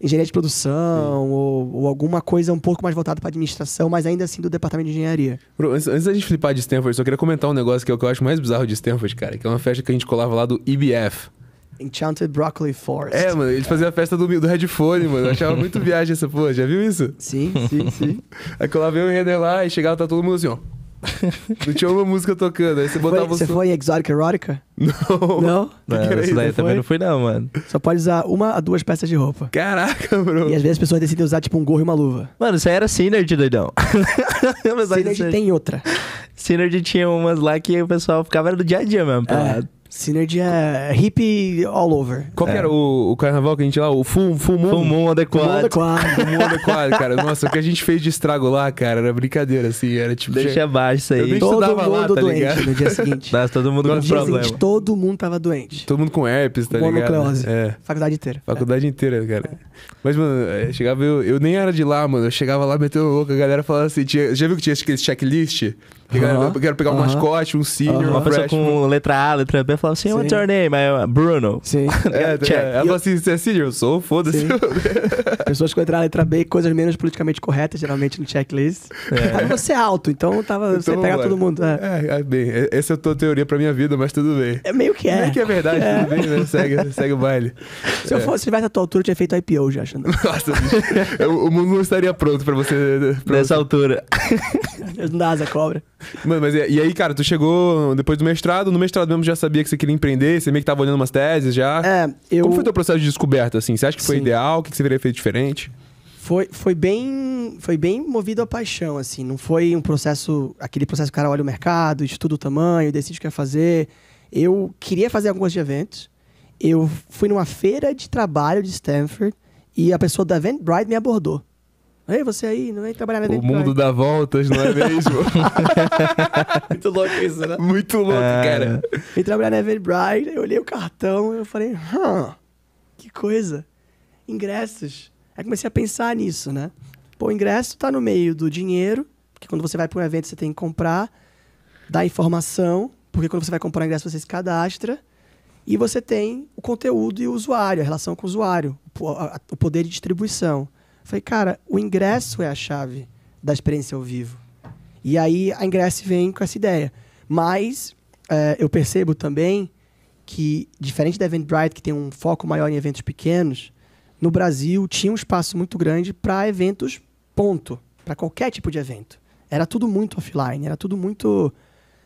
engenharia de produção ou, ou, alguma coisa um pouco mais voltada para administração, mas ainda assim do departamento de engenharia. Bro, antes, antes, da gente flipar de Stanford, só queria comentar um negócio que é o que eu acho mais bizarro de Stanford, cara, que é uma festa que a gente colava lá do IBF. Enchanted Broccoli Forest. É, mano, eles faziam a festa do, do headphone, mano. Eu achava muito viagem essa porra, já viu isso? Sim, sim, sim. Aí quando eu veio o Renner lá e chegava, tá todo mundo assim, ó. Não tinha uma música tocando, aí você botava foi, Você som... foi em Exotic Erotica? Não. Não? Não, essa daí também não fui não, mano. Só pode usar uma a duas peças de roupa. Caraca, bro. E às vezes as pessoas decidem usar tipo um gorro e uma luva. Mano, isso aí era Synergy, doidão. Synergy tem outra. Synergy tinha umas lá que o pessoal ficava era do dia a dia mesmo. É. Synergy é hip all over. Qual é. que era o, o, carnaval que a gente lá? O Full, full Moon? Full Moon Adequado. Full Moon Adequado. adequado cara. Nossa, o que a gente fez de estrago lá, cara, era brincadeira, assim. Era tipo... Deixa abaixo isso aí. todo mundo lá, tá doente ligado? no dia seguinte. todo mundo no com dia problema. Seguinte, todo mundo tava doente. Todo mundo com herpes, tá ligado? Monucleose. É. Faculdade inteira. Faculdade é. inteira, cara. É. Mas, mano, eu é, chegava... Eu, eu nem era de lá, mano. Eu chegava lá, metendo louco, a galera falava assim... Tinha, já viu que tinha aquele checklist? Pegaram, uh -huh. Quero pegar um uh -huh. mascote, um senior, uh -huh. uma pessoa com letra A, letra B, falava assim, what's your name? I, uh, Bruno. Sim. é, É, ela falou assim, você é senior? Eu sou, foda-se. Pessoas com letra A, letra B, coisas menos politicamente corretas, geralmente, no checklist. É. você é alto, então, tava, então, você pega todo mundo. É. é, é bem, é, essa é a tua teoria pra minha vida, mas tudo bem. É meio que é. Meio que é verdade, é. tudo bem, né? Segue, segue o baile. Se eu é. fosse, se tivesse a tua altura, eu tinha feito IPO já, achando. Nossa, o mundo não estaria pronto pra você... Pra Nessa você. altura. asa cobra. Mano, mas e, é, e aí, cara, tu chegou depois do mestrado, no mestrado mesmo já sabia que você queria empreender, você meio que tava olhando umas teses já. É, eu... Como foi o teu processo de descoberta, assim? Você acha que foi Sim. ideal? O que, você teria feito diferente? Foi, foi, bem, foi bem movido à paixão, assim. Não foi um processo, aquele processo que o cara olha o mercado, estuda o tamanho, decide o que quer fazer. Eu queria fazer alguns de eventos. Eu fui numa feira de trabalho de Stanford e a pessoa da Eventbrite me abordou. Ei, você aí, não vem trabalhar na O Detroit. mundo dá voltas, não é mesmo? Muito louco isso, né? Muito louco, é. cara. Vim trabalhar na Everbright, eu olhei o cartão eu falei, hã, que coisa. Ingressos. Aí comecei a pensar nisso, né? Pô, o ingresso tá no meio do dinheiro, porque quando você vai para um evento você tem que comprar, da informação, porque quando você vai comprar o ingresso você se cadastra, e você tem o conteúdo e o usuário, a relação com o usuário, o poder de distribuição. Falei, cara, o ingresso é a chave da experiência ao vivo. E aí a ingresso vem com essa ideia. Mas é, eu percebo também que, diferente da Eventbrite, que tem um foco maior em eventos pequenos, no Brasil tinha um espaço muito grande para eventos, ponto. Para qualquer tipo de evento. Era tudo muito offline, era tudo muito.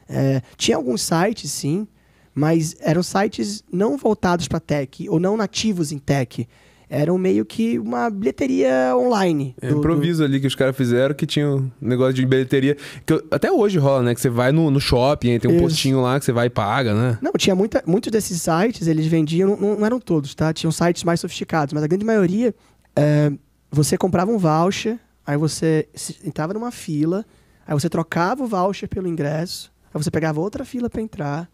É, tinha alguns sites, sim, mas eram sites não voltados para tech ou não nativos em tech eram meio que uma bilheteria online. É improviso do... ali que os caras fizeram, que tinha um negócio de bilheteria. Que eu, até hoje rola, né? Que você vai no, no shopping, tem um Isso. postinho lá que você vai e paga, né? Não, tinha muita, muitos desses sites, eles vendiam, não, não eram todos, tá? Tinham sites mais sofisticados, mas a grande maioria, é, você comprava um voucher, aí você entrava numa fila, aí você trocava o voucher pelo ingresso, aí você pegava outra fila para entrar.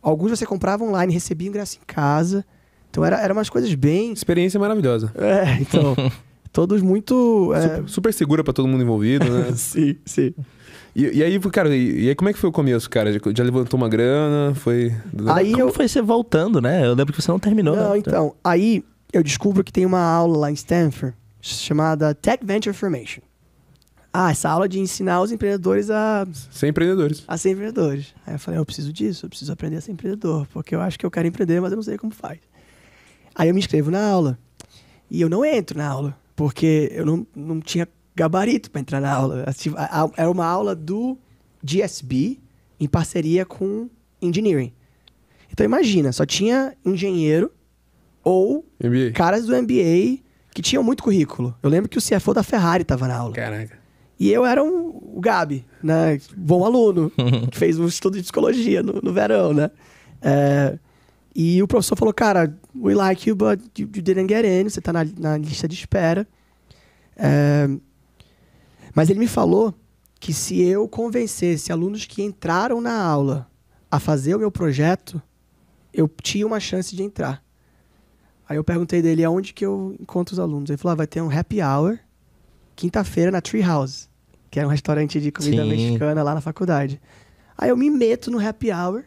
Alguns você comprava online, recebia o ingresso em casa. Então era, era umas coisas bem. Experiência maravilhosa. É, então. todos muito. É... Super, super segura para todo mundo envolvido, né? sim, sim. E, e, aí, cara, e, e, aí como é que foi o começo, cara? Já, já levantou uma grana, foi... Aí como eu... foi você voltando, né? Eu lembro que você não terminou. Não, né? então, aí eu descubro que tem uma aula lá em Stanford chamada Tech Venture Formation. Ah, essa aula de ensinar os empreendedores a... Ser empreendedores. A ser empreendedores. Aí eu falei, eu preciso disso, eu preciso aprender a ser empreendedor, porque eu acho que eu quero empreender, mas eu não sei como faz. Aí eu me inscrevo na aula. E eu não entro na aula, porque eu não, não tinha gabarito para entrar na aula. Assim, era uma aula do GSB em parceria com Engineering. Então imagina, só tinha engenheiro ou MBA. caras do MBA que tinham muito currículo. Eu lembro que o CFO da Ferrari estava na aula. Caraca. E eu era um, o Gabi, né? Bom aluno, que fez um estudo de psicologia no, no verão, né? É, e o professor falou, cara, we like you, but you, didn't get in, você está na, na, lista de espera. É... Mas ele me falou que se eu convencesse alunos que entraram na aula a fazer o meu projeto, eu tinha uma chance de entrar. Aí eu perguntei dele aonde que eu encontro os alunos. Ele falou: ah, vai ter um happy hour quinta-feira na Tree House, que é um restaurante de comida Sim. mexicana lá na faculdade. Aí eu me meto no happy hour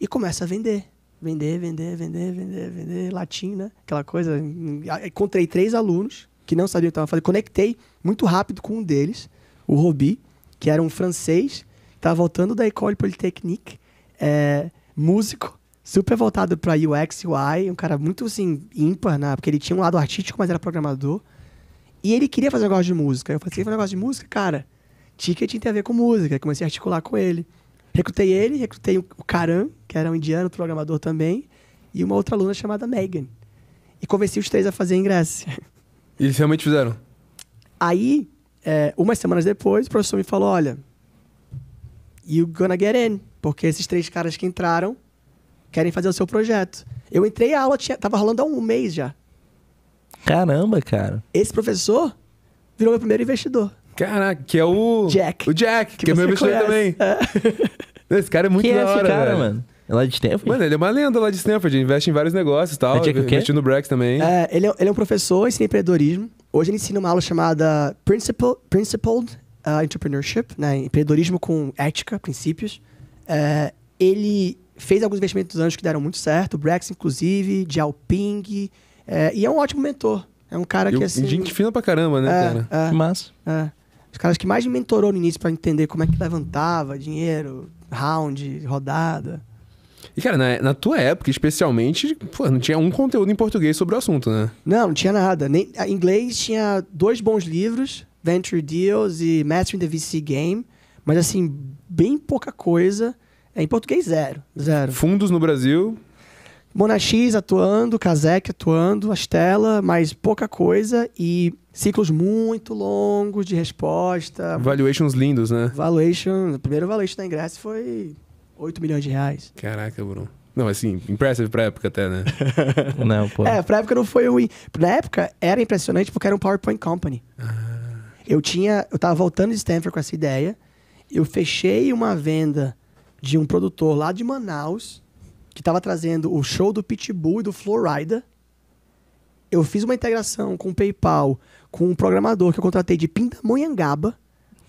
e começo a vender. Vender, vender, vender, vender, vender, latim, né? Aquela coisa. Hum, encontrei três alunos que não sabiam o que estavam fazendo. Conectei muito rápido com um deles, o Robi, que era um francês, estava voltando da École Polytechnique, é, músico, super voltado para UX, UI, um cara muito, assim, ímpar, né? Porque ele tinha um lado artístico, mas era programador. E ele queria fazer um negócio de música. Eu falei, você quer fazer um negócio de música? Cara, ticket tem a ver com música. Eu comecei a articular com ele. Recrutei ele, recrutei o Karan, que era um indiano programador também, e uma outra aluna chamada Megan. E convenci os três a fazer ingresso. E eles realmente fizeram? Aí, é, umas semanas depois, o professor me falou: olha, you gonna get in, porque esses três caras que entraram querem fazer o seu projeto. Eu entrei, a aula tinha, tava rolando há um mês já. Caramba, cara. Esse professor virou meu primeiro investidor. Caraca, que é o. Jack. O Jack, que, que é meu investidor também. É. Esse cara é muito Quem é da hora. É esse cara, mano? É lá de Stanford? Mano, ele é uma lenda lá de Stanford, ele investe em vários negócios e tal. É investiu no Brex também. É, ele, é, ele é um professor, ensina empreendedorismo. Hoje ele ensina uma aula chamada Principle, Principled uh, Entrepreneurship, né? Empreendedorismo com ética, princípios. É, ele fez alguns investimentos anjos que deram muito certo, Brex, inclusive, Jalping. É, e é um ótimo mentor. É um cara que assim. Gente fina pra caramba, né, cara? É, que massa. É. Os caras que mais me mentorou no início para entender como é que levantava dinheiro, round, rodada. E, cara, na, na tua época, especialmente, pô, não tinha um conteúdo em português sobre o assunto, né? Não, não tinha nada. Nem, em inglês tinha dois bons livros, Venture Deals e Mastering the VC Game, mas, assim, bem pouca coisa. É, em português, zero. Zero. Fundos no Brasil? X atuando, Kazek atuando, Astela, mas pouca coisa. E ciclos muito longos de resposta. Valuations lindos, né? Valuation, o primeiro valuation da Ingress foi 8 milhões de reais. Caraca, Bruno. Não, assim, impressive pra época até, né? não, pô. É, pra época não foi ruim. Na época era impressionante porque era um PowerPoint company. Ah. Eu tinha, eu tava voltando de Stanford com essa ideia. Eu fechei uma venda de um produtor lá de Manaus que tava trazendo o show do Pitbull e do Florida. Eu fiz uma integração com o PayPal com um programador que eu contratei de Pindamonhangaba,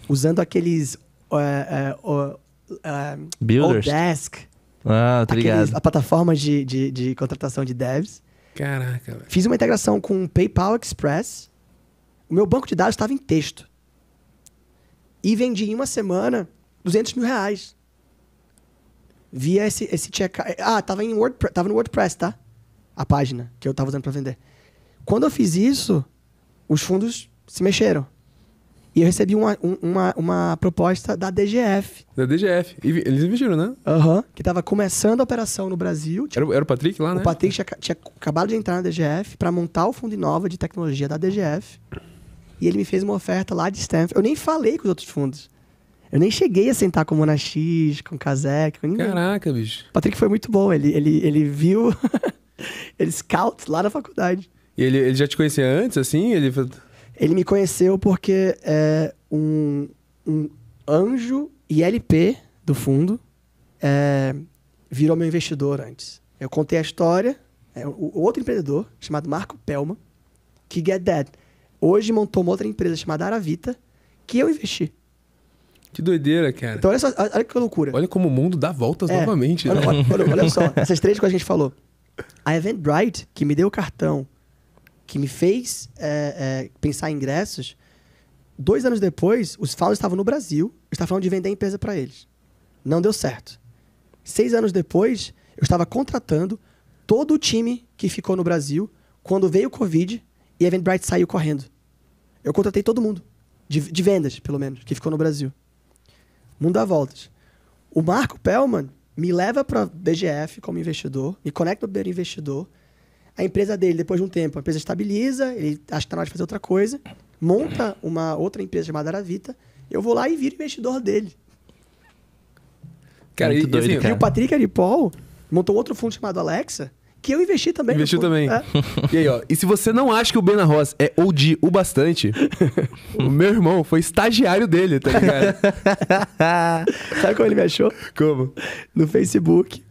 usando aqueles. Uh, uh, uh, Builders. desk Ah, tá ligado. Aqueles, a plataforma de, de, de, contratação de devs. Caraca, velho. Fiz uma integração com o PayPal Express. O meu banco de dados estava em texto. E vendi em uma semana 200 mil reais. Via esse, esse check. Ah, tava, em WordPress, tava no WordPress, tá? A página que eu tava usando para vender. Quando eu fiz isso, os fundos se mexeram. E eu recebi uma, uma, uma proposta da DGF. Da DGF. eles investiram, né? Aham. Uhum, que estava começando a operação no Brasil. Tinha... Era, era, o Patrick lá, né? O Patrick tinha, tinha acabado de entrar na DGF para montar o fundo Inova de tecnologia da DGF. E ele me fez uma oferta lá de Stanford. Eu nem falei com os outros fundos. Eu nem cheguei a sentar com o Monaxis, com o Kazek, com ninguém. Caraca, bicho. O Patrick foi muito bom. Ele, ele, ele viu... ele scout lá na faculdade. E ele, ele já te conhecia antes, assim? Ele, ele me conheceu porque é um, um anjo ILP do fundo é, virou meu investidor antes. Eu contei a história. É, o outro empreendedor, chamado Marco Pelman, que Get That, hoje montou uma outra empresa chamada Aravita, que eu investi. Que doideira, cara. Então, olha só, olha que loucura. Olha como o mundo dá voltas é, novamente. Olha, né? olha, olha, olha só, essas três coisas que a gente falou. A Eventbrite, que me deu o cartão, hum que me fez é, é, pensar em ingressos, dois anos depois, os Faunos estavam no Brasil, eu estava falando de vender a empresa para eles. Não deu certo. Seis anos depois, eu estava contratando todo o time que ficou no Brasil quando veio o Covid e a Eventbrite saiu correndo. Eu contratei todo mundo, de, de vendas, pelo menos, que ficou no Brasil. Mundo dá voltas. O Marco Pellman me leva para BGF como investidor, me conecta para o primeiro investidor, a empresa dele, depois de um tempo, a empresa estabiliza, ele acha que está na hora de fazer outra coisa, monta uma outra empresa chamada Aravita, eu vou lá e viro investidor dele. Cara, Muito e, doido, assim, cara. e o Patrick Aripol montou outro fundo chamado Alexa, que eu investi também. Investiu também. É. E aí, ó. E se você não acha que o Ben Ross é OG o bastante, o meu irmão foi estagiário dele, tá ligado? Sabe como ele me achou? Como? No Facebook.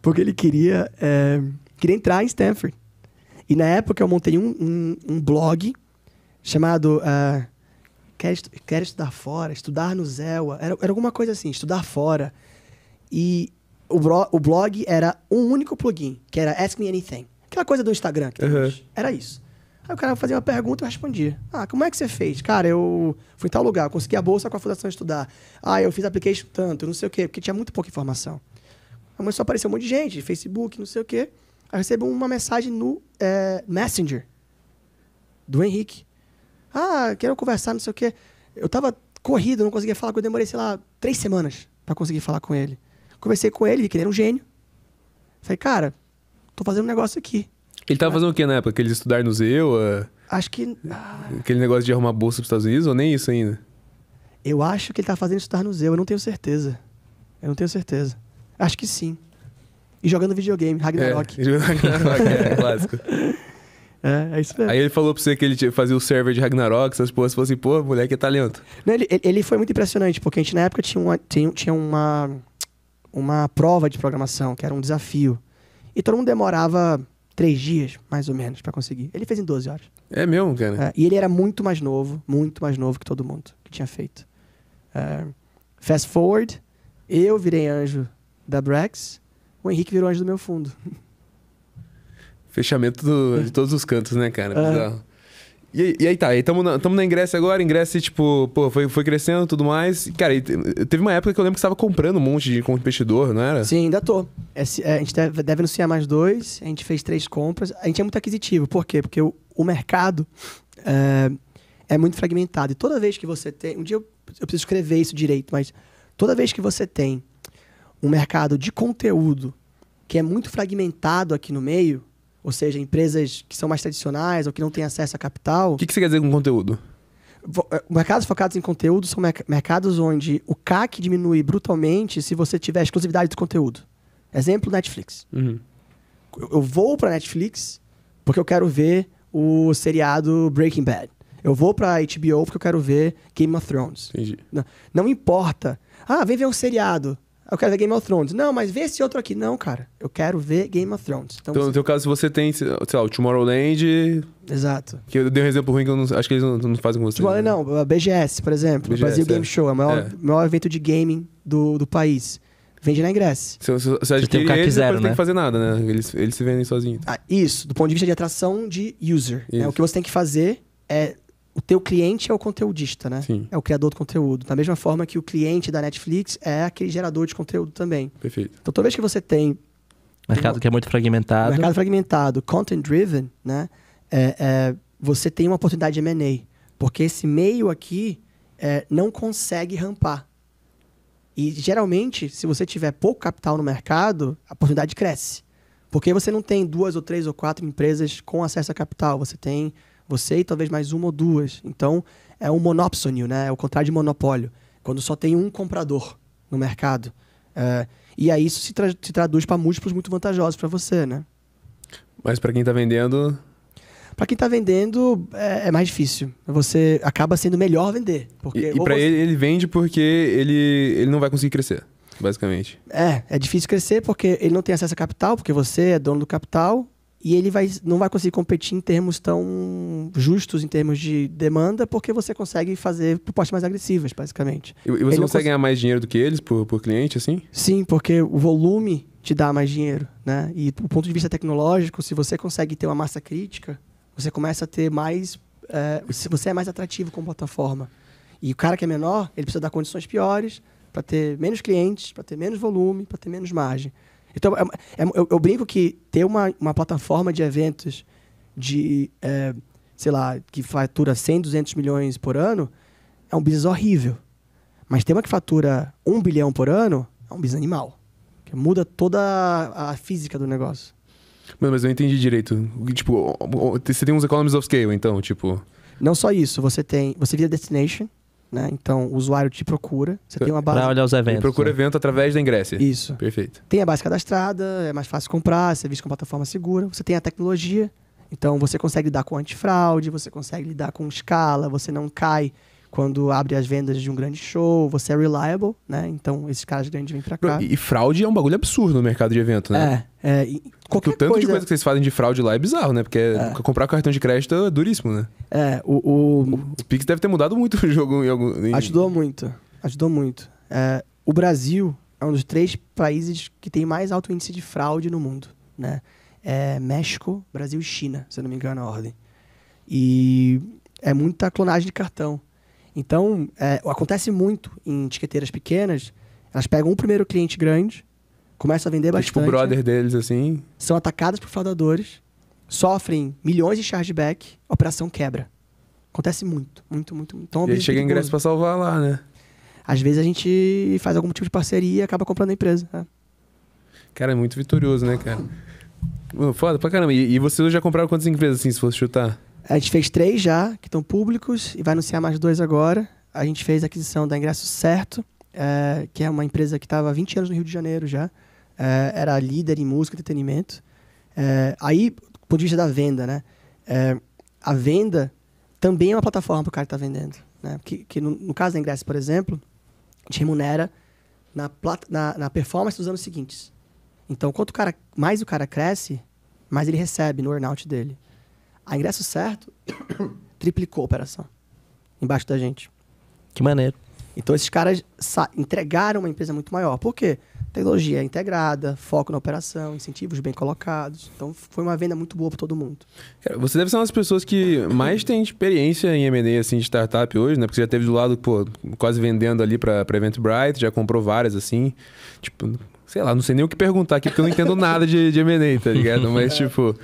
Porque ele queria, é, queria entrar em Stanford. E na época eu montei um, um, um blog chamado uh, quer, estu quer Estudar Fora, Estudar no Zewa. Era, era alguma coisa assim, Estudar Fora. E o, o blog era um único plugin, que era Ask Me Anything. Aquela coisa do Instagram que uhum. Era isso. Aí o cara fazia uma pergunta e eu respondia. Ah, como é que você fez? Cara, eu fui em tal lugar, consegui a bolsa com a Fundação Estudar. Ah, eu fiz application tanto, não sei o quê, porque tinha muito pouca informação. Mas só apareceu um monte de gente, Facebook, não sei o quê. Eu recebo uma mensagem no é, Messenger do Henrique. Ah, quero conversar, não sei o quê. Eu tava corrido, não conseguia falar com ele. Demorei, sei lá, três semanas para conseguir falar com ele. Conversei com ele, vi que ele era um gênio. Falei, cara, tô fazendo um negócio aqui. Ele tava fazendo o que na época? Aqueles estudar no Zeu? Uh... Acho que. Ah, aquele negócio de arrumar bolsa pros Estados Unidos ou nem isso ainda? Eu acho que ele tá fazendo estudar no Zeu, eu não tenho certeza. Eu não tenho certeza. Acho que sim. E jogando videogame, Ragnarok. É, Ragnarok, é, é clássico. É, é isso mesmo. Aí ele falou pra você que ele fazia o server de Ragnarok, essas porras, você falou assim, pô, moleque é talento. Não, ele, ele foi muito impressionante, porque a gente na época tinha uma, tinha, tinha uma, uma prova de programação, que era um desafio. E todo mundo demorava três dias, mais ou menos, para conseguir. Ele fez em 12 horas. É mesmo, cara? É, e ele era muito mais novo, muito mais novo que todo mundo que tinha feito. É, fast forward, eu virei anjo da Brex o Henrique virou anjo do meu fundo. Fechamento do, de todos os cantos, né, cara? Uhum. E, e, aí tá, estamos na, tamo na ingresso agora, Ingress, tipo, pô, foi, foi crescendo e tudo mais. cara, e teve uma época que eu lembro que você tava comprando um monte de competidor, não era? Sim, ainda tô. É, é, a gente deve, deve, anunciar mais dois, a gente fez três compras. A gente é muito aquisitivo, por quê? Porque o, o mercado é, é, muito fragmentado. E toda vez que você tem. Um dia eu, eu preciso escrever isso direito, mas toda vez que você tem um mercado de conteúdo que é muito fragmentado aqui no meio, ou seja, empresas que são mais tradicionais ou que não têm acesso a capital. O que, que você quer dizer com conteúdo? É, mercados focados em conteúdo são mercados onde o CAC diminui brutalmente se você tiver exclusividade do conteúdo. Exemplo, Netflix. Uhum. Eu vou para Netflix porque eu quero ver o seriado Breaking Bad. Eu vou para HBO porque eu quero ver Game of Thrones. Entendi. Não, não importa. Ah, vem ver um seriado. Eu quero ver Game of Thrones. Não, mas vê esse outro aqui. Não, cara. Eu quero ver Game of Thrones. Então, então no teu caso, você tem, sei lá, o Tomorrowland. Exato. Que eu dei um exemplo ruim que eu não, acho que eles não, não fazem com você. Tipo, né? não. A BGS, por exemplo. BGS, Brasil é. Game Show. É o maior, é. maior evento de gaming do, do país. Vende na ingresso. Se, você, se você tem o eles, zero, né? não tem né? que fazer nada, né? Eles, eles se vendem sozinhos. Ah, isso. Do ponto de vista de atração de user. Né? O que você tem que fazer é o teu cliente é o conteudista, né? Sim. É o criador do conteúdo. Da mesma forma que o cliente da Netflix é aquele gerador de conteúdo também. Perfeito. Então, toda vez que você tem... Mercado um, que é muito fragmentado. Mercado fragmentado, content-driven, né? É, é, você tem uma oportunidade de M&A. Porque esse meio aqui é, não consegue rampar. E, geralmente, se você tiver pouco capital no mercado, a oportunidade cresce. Porque você não tem duas ou três ou quatro empresas com acesso a capital. Você tem você e talvez mais uma ou duas. Então, é um monopsonio, né? É o contrário de monopólio. Quando só tem um comprador no mercado. É, e aí isso se, tra se traduz para múltiplos muito vantajosos para você, né? Mas para quem está vendendo... Para quem está vendendo, é, é, mais difícil. Você acaba sendo melhor vender. Porque, e, e para você... ele, ele vende porque ele, ele não vai conseguir crescer basicamente. É, é difícil crescer porque ele não tem acesso a capital, porque você é dono do capital, e ele vai, não vai conseguir competir em termos tão justos, em termos de demanda, porque você consegue fazer propostas mais agressivas, basicamente. E, e você ele consegue ganhar mais dinheiro do que eles por, por cliente, assim? Sim, porque o volume te dá mais dinheiro, né? E do ponto de vista tecnológico, se você consegue ter uma massa crítica, você começa a ter mais... É, você é mais atrativo como plataforma. E o cara que é menor, ele precisa dar condições piores para ter menos clientes, para ter menos volume, para ter menos margem. Então, é, é, eu, eu, brinco que ter uma, uma plataforma de eventos de, é, sei lá, que fatura 100, 200 milhões por ano, é um business horrível. Mas ter uma que fatura 1 bilhão por ano, é um business animal. Que muda toda a, a física do negócio. Mano, mas eu entendi direito. Tipo, você tem uns economies of scale, então, tipo... Não só isso, você tem... Você vira destination, né? Então, o usuário te procura, você tem uma base. para olhar os eventos. Ele procura né? evento através da Ingress. Isso. Perfeito. Tem a base cadastrada, é mais fácil comprar, serviço com plataforma segura. Você tem a tecnologia, então você consegue lidar com antifraude, você consegue lidar com escala, você não cai quando abre as vendas de um grande show, você é reliable, né? Então esses caras grandes vêm pra cá. E, e fraude é um bagulho absurdo no mercado de evento, né? É. é qualquer Porque o tanto coisa... de coisa que vocês fazem de fraude lá é bizarro, né? Porque é. é. comprar cartão de crédito é duríssimo, né? É, o. O, o Pix deve ter mudado muito o jogo em algum. Em... Ajudou muito. Ajudou muito. É, o Brasil é um dos três países que tem mais alto índice de fraude no mundo, né? É México, Brasil e China, se eu não me engano a ordem. E é muita clonagem de cartão. Então, é, acontece muito em etiqueteiras pequenas, elas pegam um primeiro cliente grande, começam a vender tipo, bastante. É tipo o brother deles, assim. São atacadas por fraudadores, sofrem milhões de chargeback, a operação quebra. Acontece muito, muito, muito. muito. Então, é e aí chega ingresso para salvar lá, né? Às vezes a gente faz algum tipo de parceria e acaba comprando a empresa. Né? Cara, é muito vitorioso, né, cara? Foda pra caramba. E, e vocês já compraram quantas empresas, assim, se fosse chutar? A gente fez três já, que estão públicos, e vai anunciar mais dois agora. A gente fez a aquisição da Ingresso Certo, é, que é uma empresa que estava há 20 anos no Rio de Janeiro já. É, era líder em música e entretenimento. É, aí, do ponto de vista da venda, né? É, a venda também é uma plataforma para o cara que está vendendo. Né? Que, que no, no, caso da Ingresso, por exemplo, a gente remunera na, plata, na, na performance dos anos seguintes. Então, quanto o cara, mais o cara cresce, mais ele recebe no earnout dele. A ingresso certo triplicou a operação embaixo da gente. Que maneiro. Então esses caras entregaram uma empresa muito maior. Por quê? Tecnologia é integrada, foco na operação, incentivos bem colocados. Então foi uma venda muito boa para todo mundo. Cara, você deve ser uma das pessoas que mais tem experiência em M&A assim, de startup hoje, né? Porque você já teve do lado, pô, quase vendendo ali para Eventbrite, já comprou várias assim. Tipo, sei lá, não sei nem o que perguntar aqui porque eu não entendo nada de, de M&A, tá ligado? Mas tipo...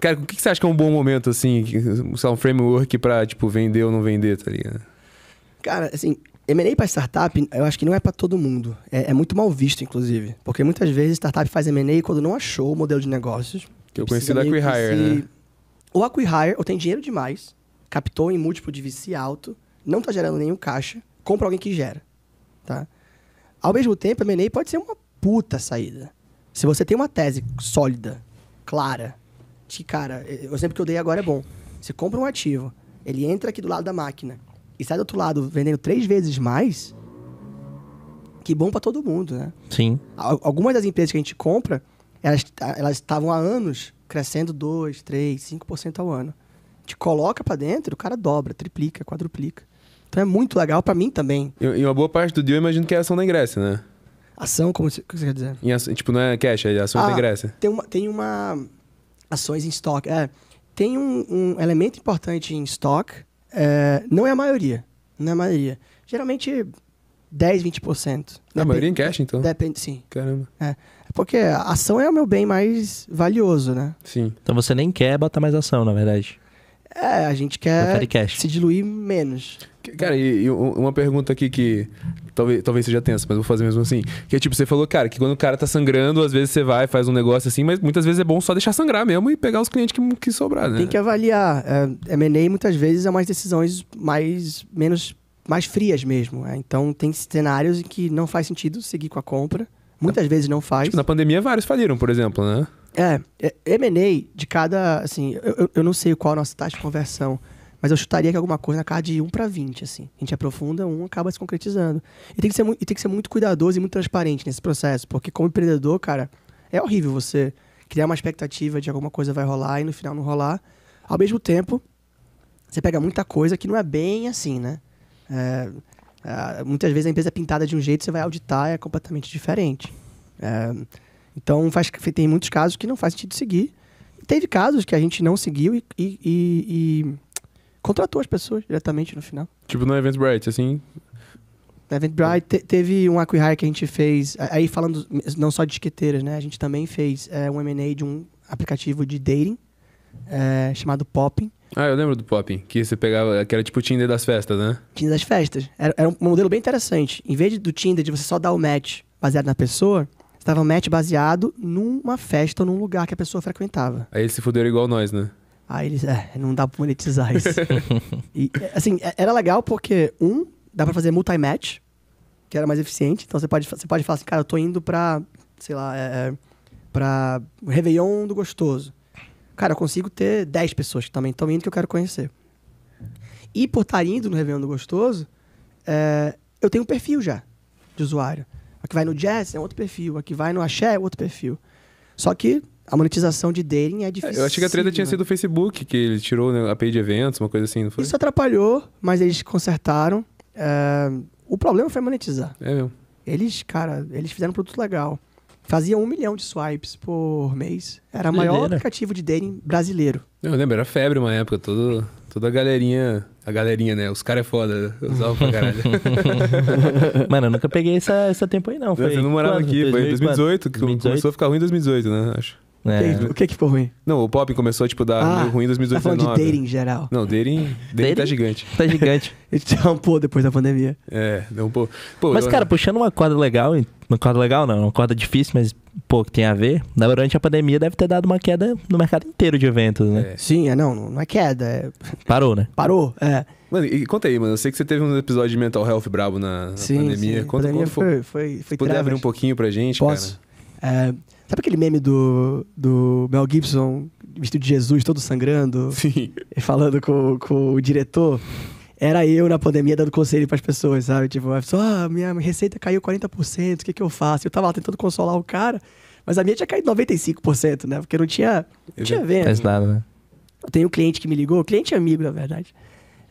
Cara, o que você acha que é um bom momento, assim? Usar um framework pra, tipo, vender ou não vender, tá ligado? Cara, assim, M&A para startup, eu acho que não é para todo mundo. É, é, muito mal visto, inclusive. Porque muitas vezes startup faz M&A quando não achou o modelo de negócios. Que eu conheci da Acquihire, se... né? Ou Acquihire, ou tem dinheiro demais, captou em múltiplo de VC alto, não está gerando nenhum caixa, compra alguém que gera, tá? Ao mesmo tempo, M&A pode ser uma puta saída. Se você tem uma tese sólida, clara, que cara, o exemplo que eu dei agora é bom. Você compra um ativo, ele entra aqui do lado da máquina e sai do outro lado vendendo três vezes mais, que bom para todo mundo, né? Sim. Algumas das empresas que a gente compra, elas estavam há anos crescendo 2, 3, 5% ao ano. A gente coloca para dentro, o cara dobra, triplica, quadruplica. Então é muito legal para mim também. E, uma boa parte do deal eu imagino que é ação da ingresso, né? Ação, como o que você quer dizer? Em, tipo, não é cash, é ação ah, da ingresso. Tem uma, tem uma. Ações em estoque. É, tem um, um, elemento importante em estoque, é, não é a maioria. Não é a maioria. Geralmente 10, 20%. Na maioria em cash, então? Depende, sim. Caramba. É. é. porque a ação é o meu bem mais valioso, né? Sim. Então você nem quer botar mais ação, na verdade. É, a gente quer se diluir menos. Cara, e, e, uma pergunta aqui que talvez, talvez seja tensa, mas vou fazer mesmo assim. Que é tipo, você falou, cara, que quando o cara tá sangrando, às vezes você vai, faz um negócio assim, mas muitas vezes é bom só deixar sangrar mesmo e pegar os clientes que, que sobrar, né? Tem que avaliar. É, M&A muitas vezes é umas decisões mais, menos, mais frias mesmo. É? Então tem cenários em que não faz sentido seguir com a compra. Muitas vezes não faz. Tipo, na pandemia vários faliram, por exemplo, né? É, é M&A de cada, assim, eu, eu não sei qual a nossa taxa de conversão, mas eu chutaria que alguma coisa na cara de 1 para 20, assim. A gente aprofunda, um acaba se concretizando. E tem que ser, e tem que ser muito cuidadoso e muito transparente nesse processo, porque como empreendedor, cara, é horrível você criar uma expectativa de alguma coisa vai rolar e no final não rolar. Ao mesmo tempo, você pega muita coisa que não é bem assim, né? É, Uh, muitas vezes a empresa é pintada de um jeito, você vai auditar, é completamente diferente. Uh, então, faz, tem muitos casos que não faz sentido seguir. Teve casos que a gente não seguiu e, e, e, e contratou as pessoas diretamente no final. Tipo no Eventbrite, assim? event Eventbrite te, teve um acquire que a gente fez, aí falando não só de etiqueteiras, né? A gente também fez é, um M&A de um aplicativo de dating é, chamado popping ah, eu lembro do Poppin, que você pegava, que era tipo o Tinder das festas, né? Tinder das festas. Era, era um modelo bem interessante. Em vez do Tinder de você só dar o match baseado na pessoa, você dava um match baseado numa festa ou num lugar que a pessoa frequentava. Aí eles se fuderam igual nós, né? Aí eles, é, não dá pra monetizar isso. e, assim, é, era legal porque, um, dá pra fazer multi-match, que era mais eficiente. Então você pode, você pode falar assim, cara, eu tô indo pra, sei lá, é, é pra Réveillon do Gostoso. Cara, eu consigo ter 10 pessoas que também estão indo que eu quero conhecer. E por estar indo no Réveillon do Gostoso, é, eu tenho um perfil já de usuário. A que vai no jazz é outro perfil, a que vai no axé é outro perfil. Só que a monetização de dating é difícil. É, eu achei que a treta tinha sido o Facebook, que ele tirou né, a API de eventos, uma coisa assim, não foi? Isso atrapalhou, mas eles consertaram. É... O problema foi monetizar. É mesmo. Eles, cara, eles fizeram um produto legal. Fazia um milhão de swipes por mês. Era o maior aplicativo de dating brasileiro. Eu lembro, era febre uma época, todo, toda a galerinha. A galerinha, né? Os caras é foda, né? usava pra caralho. Mano, eu nunca peguei essa, essa tempo aí, não. Foi, você não morava quando? aqui, foi em 2018, 2018, que começou a ficar ruim em 2018, né? Acho. É. O que é que ficou ruim? Não, o pop começou, tipo, dar ah, ruim em 2019. Tá falando de dating em geral. Não, dating, dating, tá dating tá gigante. Tá gigante. Ele rampou depois da pandemia. É, deu um pouco. Mas, cara, puxando uma corda legal, uma corda legal não, uma corda difícil, mas pô, que tem a ver. Né, durante a pandemia deve ter dado uma queda no mercado inteiro de eventos, né? É. Sim, é, não, não é queda. É... Parou, né? Parou, é. Mano, e conta aí, mano. Eu sei que você teve um episódio de mental health brabo na, na sim, pandemia. Sim, conta, pandemia conta, foi, foi, foi, puder abrir um pouquinho pra gente, Posso? cara. É... Sabe aquele meme do, do Mel Gibson, vestido de Jesus, todo sangrando? Sim. Falando com, com o diretor? Era eu na pandemia dando conselho para as pessoas, sabe? Tipo, ah, a pessoa, ah, minha receita caiu 40%, o que, que eu faço? Eu tava lá tentando consolar o cara, mas a minha tinha caído 95%, né? Porque não tinha, não tinha venda. Faz nada, né? Eu tenho um cliente que me ligou, cliente amigo, na verdade.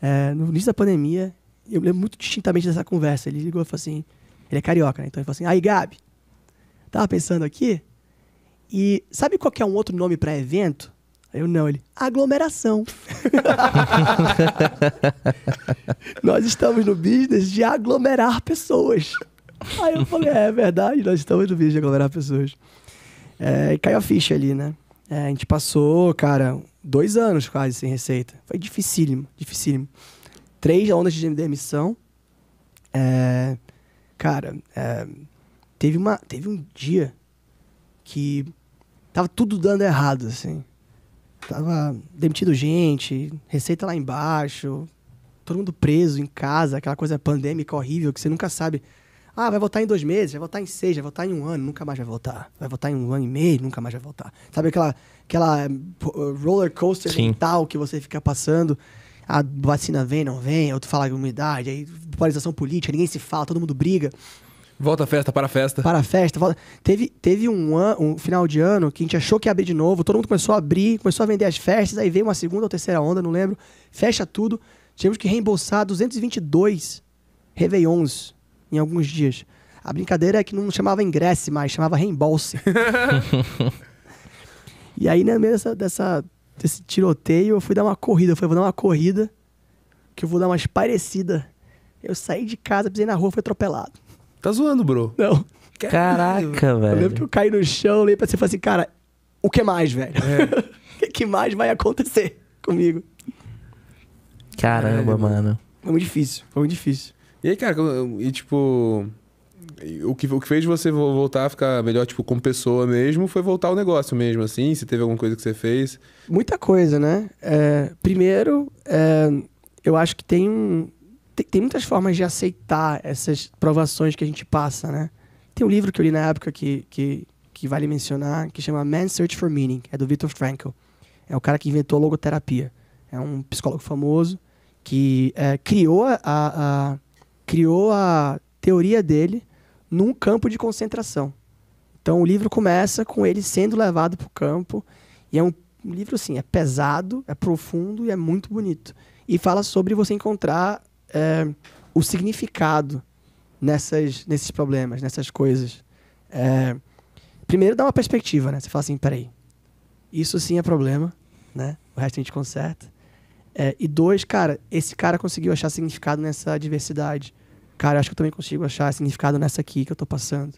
É, no início da pandemia, eu lembro muito distintamente dessa conversa. Ele ligou e falou assim: ele é carioca, né? Então ele falou assim: aí, Gabi, tava pensando aqui, e sabe qual é um outro nome para evento? Eu não, ele. Aglomeração. nós estamos no business de aglomerar pessoas. Aí eu falei, é, é verdade, nós estamos no business de aglomerar pessoas. É, e caiu a ficha ali, né? É, a gente passou, cara, dois anos quase sem receita. Foi dificílimo, dificílimo. Três ondas de demissão. É, cara, é, teve, uma, teve um dia que Tava tudo dando errado, assim. Tava demitido gente, receita lá embaixo, todo mundo preso em casa, aquela coisa pandêmica horrível que você nunca sabe. Ah, vai voltar em dois meses, vai voltar em seis, vai voltar em um ano, nunca mais vai voltar. Vai voltar em um ano e meio, nunca mais vai voltar. Sabe aquela, aquela roller coaster Sim. mental que você fica passando? A ah, vacina vem, não vem, outro fala de umidade, aí polarização política, ninguém se fala, todo mundo briga. Volta a festa, para a festa. Para a festa. Volta... Teve, teve um, an... um final de ano que a gente achou que ia abrir de novo, todo mundo começou a abrir, começou a vender as festas, aí veio uma segunda ou terceira onda, não lembro. Fecha tudo. Tivemos que reembolsar 222 Réveillons em alguns dias. A brincadeira é que não chamava ingresso mais, chamava reembolso. e aí, né, no meio dessa, dessa, desse tiroteio, eu fui dar uma corrida. Eu falei, vou dar uma corrida, que eu vou dar umas parecidas. Eu saí de casa, pisei na rua, fui atropelado. Tá zoando, bro. Não. Caraca, velho. Eu lembro que eu caí no chão, olhei pra você e falei assim, cara, o que mais, velho? É. o que mais vai acontecer comigo? Caramba, mano. Foi muito difícil, foi muito difícil. E aí, cara, e tipo. O que, o que fez você voltar a ficar melhor, tipo, como pessoa mesmo, foi voltar ao negócio mesmo, assim? Se teve alguma coisa que você fez? Muita coisa, né? É, primeiro, é, eu acho que tem um, tem, tem, muitas formas de aceitar essas provações que a gente passa, né? Tem um livro que eu li na época que, que, que vale mencionar, que chama Man's Search for Meaning, é do Viktor Frankl. É o cara que inventou a logoterapia. É um psicólogo famoso que é, criou, a, a, criou a teoria dele num campo de concentração. Então o livro começa com ele sendo levado para o campo e é um livro assim, é pesado, é profundo e é muito bonito. E fala sobre você encontrar é, o significado nessas, nesses problemas, nessas coisas. É, primeiro, dá uma perspectiva, né? Você fala assim, peraí, isso sim é problema, né? O resto a gente conserta. É, e dois, cara, esse cara conseguiu achar significado nessa diversidade. Cara, acho que eu também consigo achar significado nessa aqui que eu tô passando.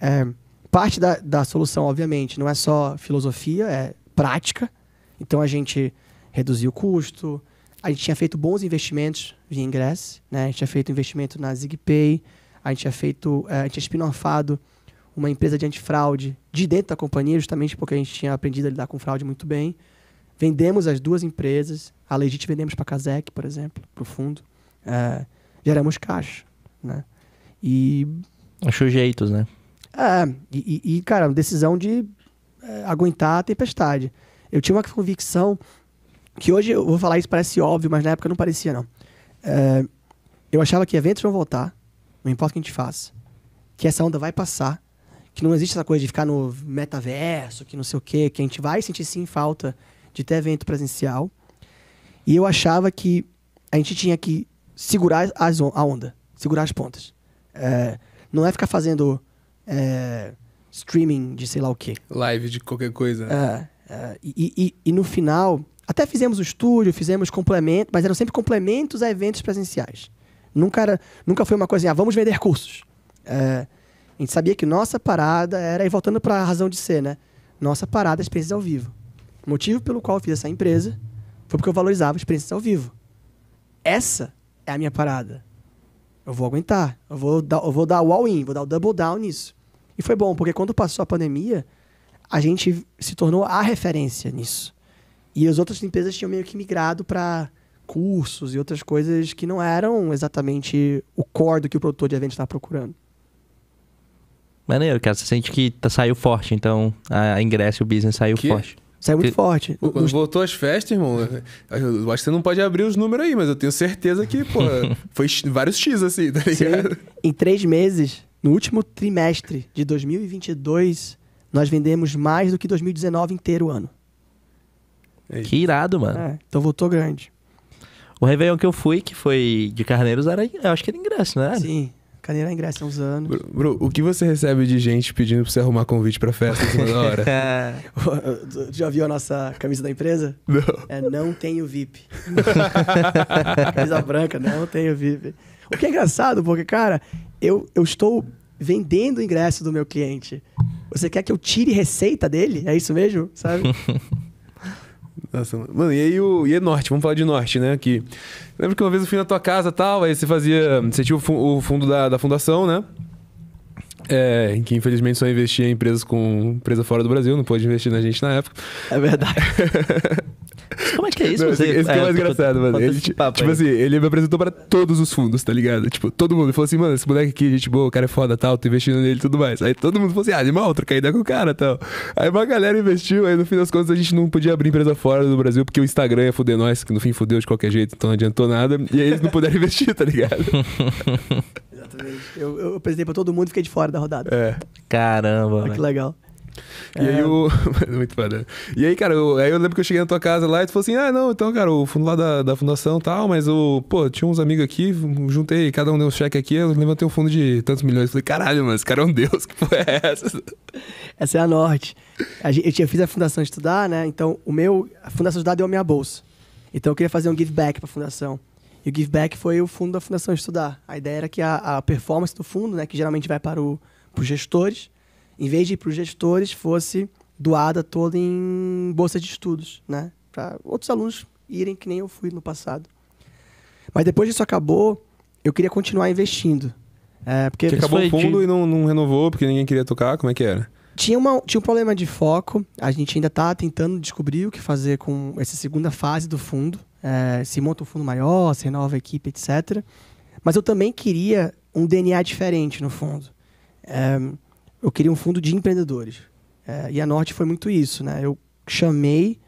É, parte da, da solução, obviamente, não é só filosofia, é prática. Então a gente reduzir o custo, a gente tinha feito bons investimentos via ingresso, né? A gente tinha feito investimento na ZigPay, a gente tinha feito, eh, a gente tinha spin offado uma empresa de antifraude de dentro da companhia, justamente porque a gente tinha aprendido a lidar com fraude muito bem. Vendemos as duas empresas, a Legit vendemos para a Casec, por exemplo, para o fundo. É, geramos caixa, né? E... Achou jeitos, né? É, e, e, cara, decisão de é, aguentar a tempestade. Eu tinha uma convicção que hoje eu vou falar isso parece óbvio, mas na época não parecia, não. É, eu achava que eventos vão voltar, não importa o que a gente faça, que essa onda vai passar, que não existe essa coisa de ficar no metaverso, que não sei o quê, que a gente vai sentir sim falta de ter evento presencial. E eu achava que a gente tinha que segurar as on a onda, segurar as pontas. É, não é ficar fazendo é, streaming de sei lá o quê. Live de qualquer coisa. É, é e, e, e no final, até fizemos o estúdio, fizemos complemento, mas eram sempre complementos a eventos presenciais. Nunca, era, nunca foi uma coisa assim, ah, vamos vender cursos. É, a gente sabia que nossa parada era, e voltando para a razão de ser, né? Nossa parada é experiências ao vivo. O motivo pelo qual eu fiz essa empresa foi porque eu valorizava experiências ao vivo. Essa é a minha parada. Eu vou aguentar, eu vou dar, eu vou dar o all-in, vou dar o double down nisso. E foi bom, porque quando passou a pandemia, a gente se tornou a referência nisso. E as outras empresas tinham meio que migrado para cursos e outras coisas que não eram exatamente o core do que o produtor de evento estava tá procurando. Maneiro, cara. Você sente que tá, saiu forte, então a e o business saiu que? forte. Saiu muito que... forte. Pô, quando Nos... voltou às festas, irmão, eu acho que você não pode abrir os números aí, mas eu tenho certeza que, pô, foi vários X assim, tá ligado? Sim. Em três meses, no último trimestre de 2022, nós vendemos mais do que 2019 inteiro ano. É que irado, mano. É, então voltou grande. O Réveillon que eu fui, que foi de Carneiros, era, eu acho que era ingresso, né? Sim. é ingresso há uns anos. Bru, o que você recebe de gente pedindo pra você arrumar convite pra festa em hora? Já viu a nossa camisa da empresa? Não. É, não tenho VIP. camisa branca, não tenho VIP. O que é engraçado, porque, cara, eu, eu estou vendendo o ingresso do meu cliente. Você quer que eu tire receita dele? É isso mesmo? Sabe? Nossa, mano, e aí o e norte, vamos falar de norte, né? Que lembro que uma vez eu fui na tua casa tal, aí você fazia. Você tinha o, fu o fundo da, da fundação, né? É, que infelizmente só investia em empresas com empresa fora do Brasil, não pôde investir na gente na época. É verdade. Como é que é isso? Não, você, esse é, é mais tipo, engraçado, mano. Ele, tipo, tipo assim, ele me apresentou pra todos os fundos, tá ligado? Tipo, todo mundo. Ele falou assim, mano, esse moleque aqui, gente boa, o cara é foda, tal, tô investindo nele e tudo mais. Aí todo mundo falou assim, ah, animal, troca ideia com o cara, tal. Aí uma galera investiu, aí no fim das contas a gente não podia abrir empresa fora do Brasil, porque o Instagram ia fuder nós, que no fim fudeu de qualquer jeito, então não adiantou nada. E aí eles não puderam investir, tá ligado? Exatamente. Eu, eu apresentei pra todo mundo e fiquei de fora da rodada. É. Caramba. Olha que legal. E aí é. Muito foda. E aí, cara, eu... aí eu lembro que eu cheguei na tua casa lá e tu falou assim: ah, não, então, cara, o fundo lá da, da fundação tal, mas o. Pô, tinha uns amigos aqui, juntei, cada um deu um cheque aqui, eu levantei um fundo de tantos milhões. Eu falei, caralho, mano esse cara é um deus, que porra é essa? Essa é a Norte. A gente, eu tinha fiz a fundação estudar, né? Então, o meu. A fundação estudar deu a minha bolsa. Então eu queria fazer um give back pra fundação. E o give back foi o fundo da fundação estudar. A ideia era que a, a performance do fundo, né, que geralmente vai para, o, os gestores em vez de ir para os gestores, fosse doada toda em bolsa de estudos, né? Para outros alunos irem que nem eu fui no passado. Mas depois disso acabou, eu queria continuar investindo. É, porque que acabou o fundo de... e não, não renovou porque ninguém queria tocar, como é que era? Tinha, uma, tinha um problema de foco, a gente ainda está tentando descobrir o que fazer com essa segunda fase do fundo. É, se monta um fundo maior, se renova a equipe, etc. Mas eu também queria um DNA diferente no fundo. É, eu queria um fundo de empreendedores. É, e a Norte foi muito isso, né? Eu chamei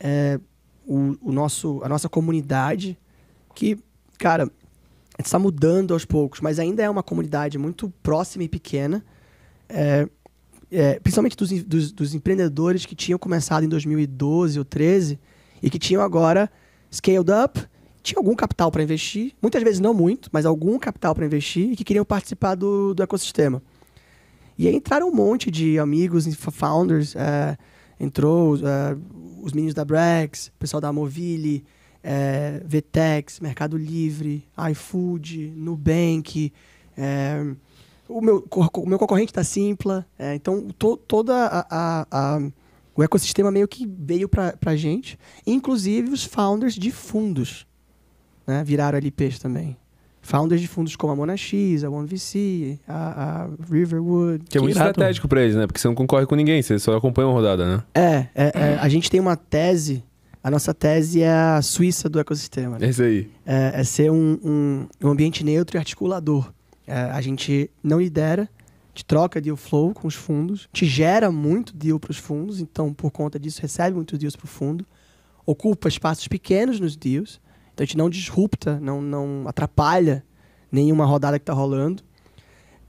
é, o, o, nosso, a nossa comunidade, que, cara, está mudando aos poucos, mas ainda é uma comunidade muito próxima e pequena, é, é principalmente dos, dos, dos, empreendedores que tinham começado em 2012 ou 13 e que tinham agora scaled up, tinha algum capital para investir, muitas vezes não muito, mas algum capital para investir e que queriam participar do, do ecossistema. E aí entraram um monte de amigos, founders, é, entrou é, os meninos da Brex, o pessoal da Movile, é, Vtex, Mercado Livre, iFood, Nubank, é, o, meu, o meu concorrente da tá Simpla. É, então, to, toda a, a, a, o ecossistema meio que veio para a gente, inclusive os founders de fundos né, viraram LPs também founders de fundos como a Monax, a OneVC, a, a Riverwood. Que é muito estratégico para eles, né? Porque você não concorre com ninguém, você só acompanha uma rodada, né? É, é, é a gente tem uma tese, a nossa tese é a Suíça do ecossistema. Né? Esse aí. É, é ser um, um, um, ambiente neutro e articulador. É, a gente não lidera, te troca deal flow com os fundos, te gera muito deal para os fundos, então por conta disso recebe muitos deals para o fundo, ocupa espaços pequenos nos deals, então a gente não disrupta, não, não atrapalha nenhuma rodada que está rolando.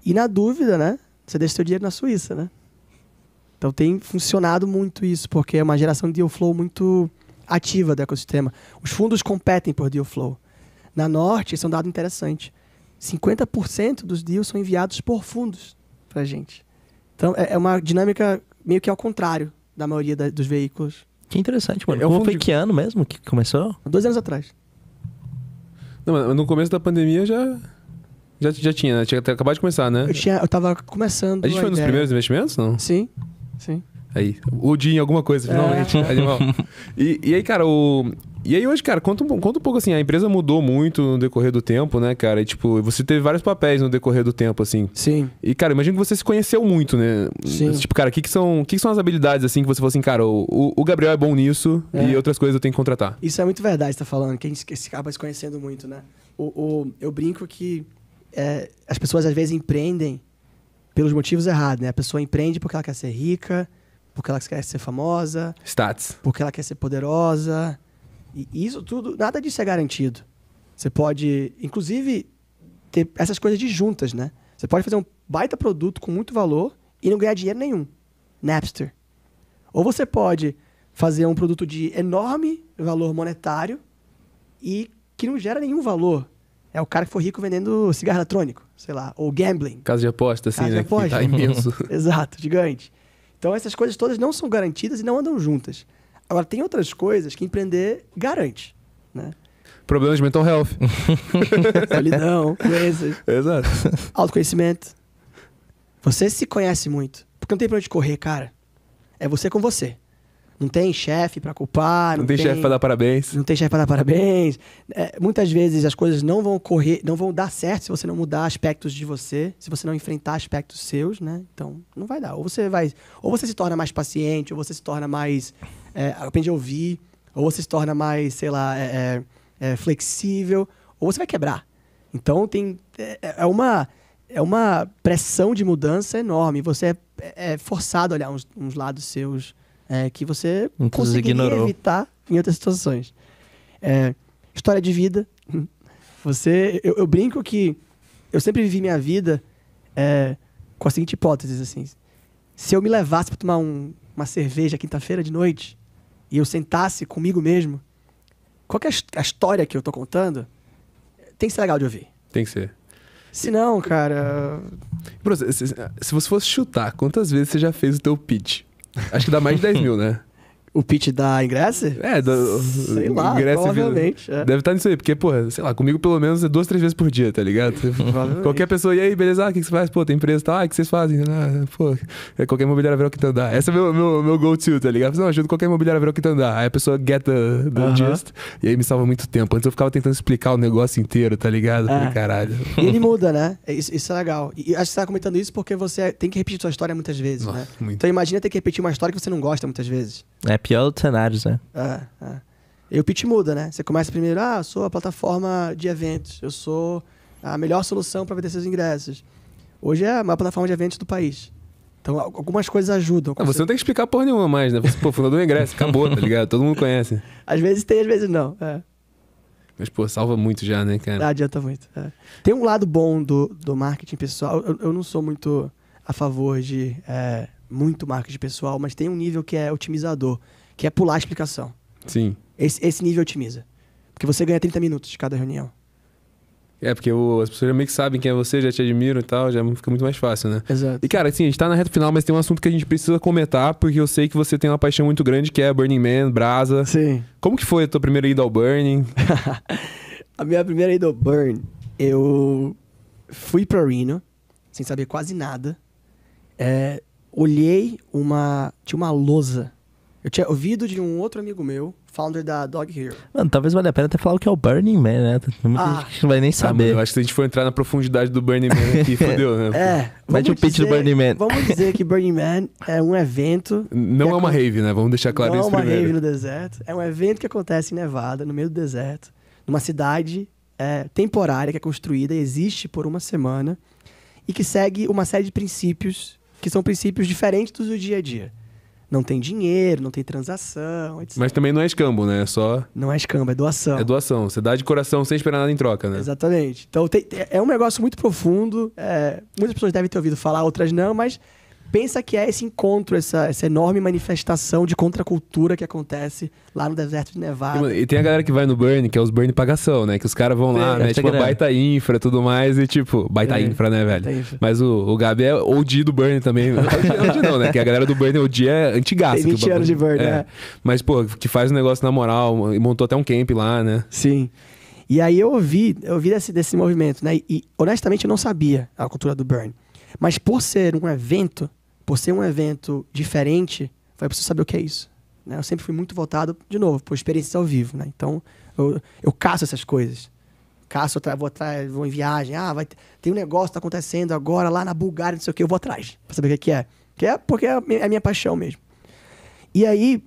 E na dúvida, né? Você deixa seu dinheiro na Suíça, né? Então tem funcionado muito isso, porque é uma geração de deal flow muito ativa do ecossistema. Os fundos competem por deal flow. Na Norte, isso é um dado interessante. 50% dos deals são enviados por fundos para a gente. Então é, é, uma dinâmica meio que ao contrário da maioria da, dos veículos. Que interessante, mano. É um Como foi de... que ano mesmo que começou? Dois anos atrás. Não, no começo da pandemia já. Já, já tinha, né? Tinha acabado de começar, né? Eu, tinha, eu tava começando. A gente a foi nos primeiros investimentos, não? Sim, sim. Aí, o dia em alguma coisa, finalmente. É. Animal. E, e, aí, cara, o. E aí hoje, cara, conta, conta um pouco assim, a empresa mudou muito no decorrer do tempo, né, cara? E, tipo, você teve vários papéis no decorrer do tempo, assim. Sim. E, cara, imagino que você se conheceu muito, né? Sim. Tipo, cara, o que, que, são, que, que são as habilidades, assim, que você falou assim, cara, o, o Gabriel é bom nisso é. e outras coisas eu tenho que contratar? Isso é muito verdade, você tá falando, que a gente acaba se conhecendo muito, né? O, o eu brinco que é, as pessoas às vezes empreendem pelos motivos errados, né? A pessoa empreende porque ela quer ser rica, porque ela quer ser famosa. Status. Porque ela quer ser poderosa. E isso tudo, nada disso é garantido. Você pode, inclusive, ter essas coisas de juntas, né? Você pode fazer um baita produto com muito valor e não ganhar dinheiro nenhum. Napster. Ou você pode fazer um produto de enorme valor monetário e que não gera nenhum valor. É o cara que foi rico vendendo cigarro eletrônico, sei lá, ou gambling. Caso de aposta, assim, Casa né? De aposta. Que tá imenso. Exato, gigante. Então essas coisas todas não são garantidas e não andam juntas. Agora, tem outras coisas que empreender garante, né? Problemas de mental health. Solidão, coisas. Exato. Autoconhecimento. Você se conhece muito. Porque não tem pra onde correr, cara. É você com você. Não tem chefe para culpar. Não, não tem, tem chefe para dar parabéns. Não tem chefe para dar parabéns. É, muitas vezes as coisas não vão correr, não vão dar certo se você não mudar aspectos de você, se você não enfrentar aspectos seus, né? Então não vai dar. Ou você vai, ou você se torna mais paciente, ou você se torna mais é, aprende a ouvir, ou você se torna mais, sei lá, é, é, é flexível, ou você vai quebrar. Então tem é, é uma é uma pressão de mudança enorme. Você é, é forçado a olhar uns, uns lados seus é, que você Inclusive conseguiria evitar em outras situações. É, história de vida. Você, eu, eu, brinco que eu sempre vivi minha vida é, com a seguinte hipótese, assim. Se eu me levasse para tomar um, uma cerveja quinta-feira de noite e eu sentasse comigo mesmo, qual é a história que eu tô contando? Tem que ser legal de ouvir. Tem que ser. Se não, cara. Se você fosse chutar, quantas vezes você já fez o teu pitch? Acho que dá mais de 10 mil, né? O pitch da ingresso? É, da, sei lá, ingresso, provavelmente. É. Deve estar tá nisso aí, porque, porra, sei lá, comigo pelo menos é duas, três vezes por dia, tá ligado? qualquer pessoa, e aí, beleza, ah, o ah, que, que você faz? Pô, tem empresa e tal, ah, o que vocês fazem? Ah, pô, é qualquer imobiliária o que te andar. Esse é meu, meu, meu go-to, tá ligado? Não, ajuda qualquer imobiliária o que te andar. Aí a pessoa get the, the uh -huh. gist, e aí me salva muito tempo. Antes eu ficava tentando explicar o negócio inteiro, tá ligado? É. Falei, caralho. E ele muda, né? Isso, isso, é legal. E acho que você tá comentando isso porque você tem que repetir sua história muitas vezes, Nossa, né? Muito. Então imagina ter que repetir uma história que você não gosta muitas vezes. É pior dos cenários, né? É, é. E o pitch muda, né? Você começa primeiro, ah, eu sou a plataforma de eventos, eu sou a melhor solução para vender seus ingressos. Hoje é a maior plataforma de eventos do país. Então, algumas coisas ajudam. Ah, você não tem que explicar porra nenhuma mais, né? Você, pô, fundador do ingresso, acabou, tá ligado? Todo mundo conhece. Às vezes tem, às vezes não. É. Mas, pô, salva muito já, né, cara? adianta muito. É. Tem um lado bom do, do marketing pessoal. Eu, eu não sou muito a favor de é, muito marketing pessoal, mas tem um nível que é otimizador, que é pular a explicação. Sim. Esse, esse nível otimiza. Porque você ganha 30 minutos de cada reunião. É, porque o, as pessoas já meio que sabem quem é você, já te admiram e tal, já fica muito mais fácil, né? Exato. E, cara, assim, a gente tá na reta final, mas tem um assunto que a gente precisa comentar, porque eu sei que você tem uma paixão muito grande, que é Burning Man, Brasa. Sim. Como que foi a tua primeira ida ao Burning? a minha primeira ida ao Burn, eu fui pra Reno, sem saber quase nada. É, olhei uma. Tinha uma lousa. Eu tinha ouvido de um outro amigo meu, founder da Dog Hero. Mano, talvez valha a pena até falar o que é o Burning Man, né? Muita ah. gente não vai nem ah, saber. Ah, mano, acho que se a gente for entrar na profundidade do Burning Man aqui, fodeu, né? É. Mete o pitch dizer, do Burning Man. Vamos dizer que Burning Man é um evento. Não é, é uma rave, né? Vamos deixar claro isso primeiro. Não é uma rave no deserto. É um evento que acontece em Nevada, no meio do deserto, numa cidade é, temporária que é construída, existe por uma semana e que segue uma série de princípios que são princípios diferentes do dia a dia. Não tem dinheiro, não tem transação, etc. Mas também não é escambo, né? É só. Não é escambo, é doação. É doação. Você dá de coração sem esperar nada em troca, né? Exatamente. Então tem, é, é um negócio muito profundo. É, muitas pessoas devem ter ouvido falar, outras não, mas pensa que é esse encontro, essa, essa enorme manifestação de contracultura que acontece lá no deserto de Nevada. E, e tem a galera que vai no Burn, que é os Burn pagação, né? Que os caras vão lá, é, né? Tipo, uma baita infra tudo mais, e tipo, baita é, infra, né, velho? Infra. Mas o, o Gabi é OD do Burn também. OD não, né? Que a galera do Burn é OG é antigaça. Tem 20 anos de Burn, é. né? Mas, pô, que faz um negócio na moral, e montou até um camp lá, né? Sim. E aí eu ouvi, eu ouvi desse, desse movimento, né? E honestamente eu não sabia a cultura do Burn. Mas por ser um evento por ser um evento diferente, vai precisar saber o que é isso. Né? Eu sempre fui muito voltado, de novo, por experiências ao vivo. Né? Então, eu, eu caço essas coisas. Caço, eu vou, vou em viagem. Ah, vai, tem um negócio que tá acontecendo agora lá na Bulgária, não sei o que, eu vou atrás para saber o é que é. Que é porque é a minha, é a minha paixão mesmo. E aí,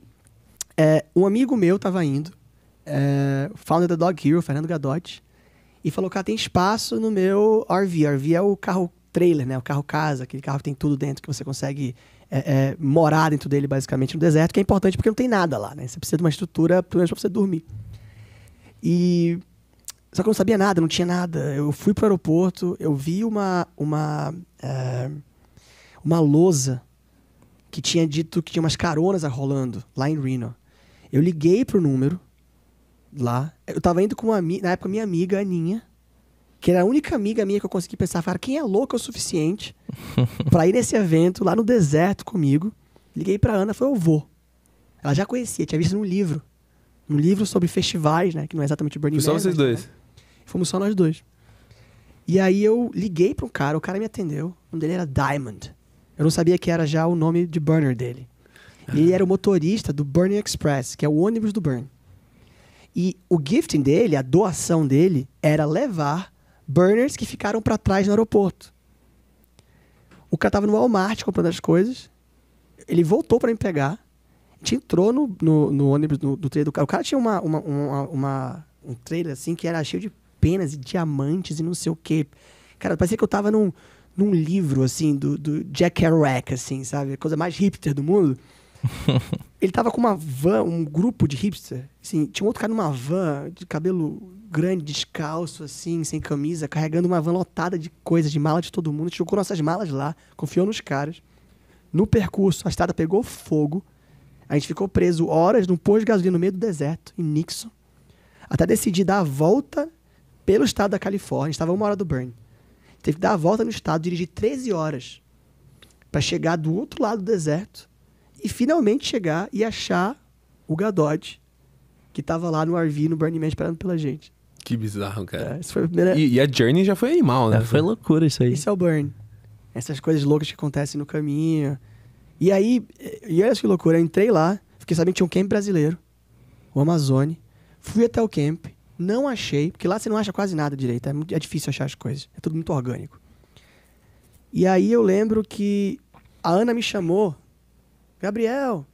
é, um amigo meu estava indo, é, founder da Dog Hero, Fernando Gadotti, e falou, cara, tem espaço no meu RV. RV é o carro trailer, né? O carro casa, aquele carro que tem tudo dentro, que você consegue é, é, morar dentro dele, basicamente, no deserto, que é importante porque não tem nada lá, né? Você precisa de uma estrutura, pelo menos, pra você dormir. E... Só que eu não sabia nada, não tinha nada. Eu fui pro aeroporto, eu vi uma... Uma, é, uma lousa que tinha dito que tinha umas caronas rolando lá em Reno. Eu liguei pro número lá. Eu tava indo com uma... Na época, minha amiga, Aninha que era a única amiga minha que eu consegui pensar, cara, quem é louca o suficiente para ir nesse evento lá no deserto comigo? Liguei para Ana, falei, eu vou. Ela já conhecia, tinha visto num livro. Um livro sobre festivais, né? Que não é exatamente o Burning Man. só vocês é. dois? Né? Fomos só nós dois. E aí eu liguei para um cara, o cara me atendeu. O nome dele era Diamond. Eu não sabia que era já o nome de burner dele. E ele ah. era o motorista do Burning Express, que é o ônibus do Burn. E o gifting dele, a doação dele, era levar burners que ficaram para trás no aeroporto. O cara tava no Walmart comprando as coisas. Ele voltou para me pegar. A gente entrou no, no, no ônibus do trailer do cara. O cara tinha uma, uma, uma, uma, um trailer assim que era cheio de penas e diamantes e não sei o quê. Cara, parecia que eu tava num, num livro assim do, do Jack Kerouac, assim, sabe? A coisa mais hipster do mundo. ele tava com uma van, um grupo de hipster. Assim, tinha um outro cara numa van, de cabelo grande, descalço, assim, sem camisa, carregando uma van lotada de coisas, de malas de todo mundo. A gente jogou nossas malas lá, confiou nos caras. No percurso, a estrada pegou fogo. A gente ficou preso horas num posto de gasolina no meio do deserto, em Nixon, até decidir dar a volta pelo estado da Califórnia. Estava uma hora do burn. Teve que dar a volta no estado, dirigir 13 horas para chegar do outro lado do deserto e finalmente chegar e achar o Gadod, que estava lá no RV, no Burning Man, esperando pela gente. Que bizarro, cara. É, foi a primeira... e, e, a Journey já foi animal, né? É, foi loucura isso aí. Isso é o Burn. Essas coisas loucas que acontecem no caminho. E aí, e olha que loucura, eu entrei lá, fiquei sabendo que tinha um camp brasileiro, o Amazônia. Fui até o camp, não achei, porque lá você não acha quase nada direito, é, muito, é difícil achar as coisas, é tudo muito orgânico. E aí eu lembro que a Ana me chamou Gabriel!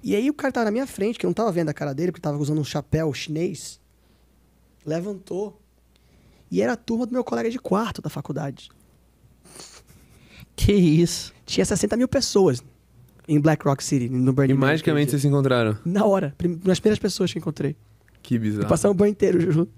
E aí o cara tava na minha frente, que eu não tava vendo a cara dele, porque tava usando um chapéu chinês. Levantou. E era a turma do meu colega de quarto da faculdade. Que isso? Tinha 60 mil pessoas em Black Rock City, no Burning E Man, magicamente vocês se encontraram? Na hora. Prim nas primeiras pessoas que encontrei. Que bizarro. Passaram o banho inteiro junto.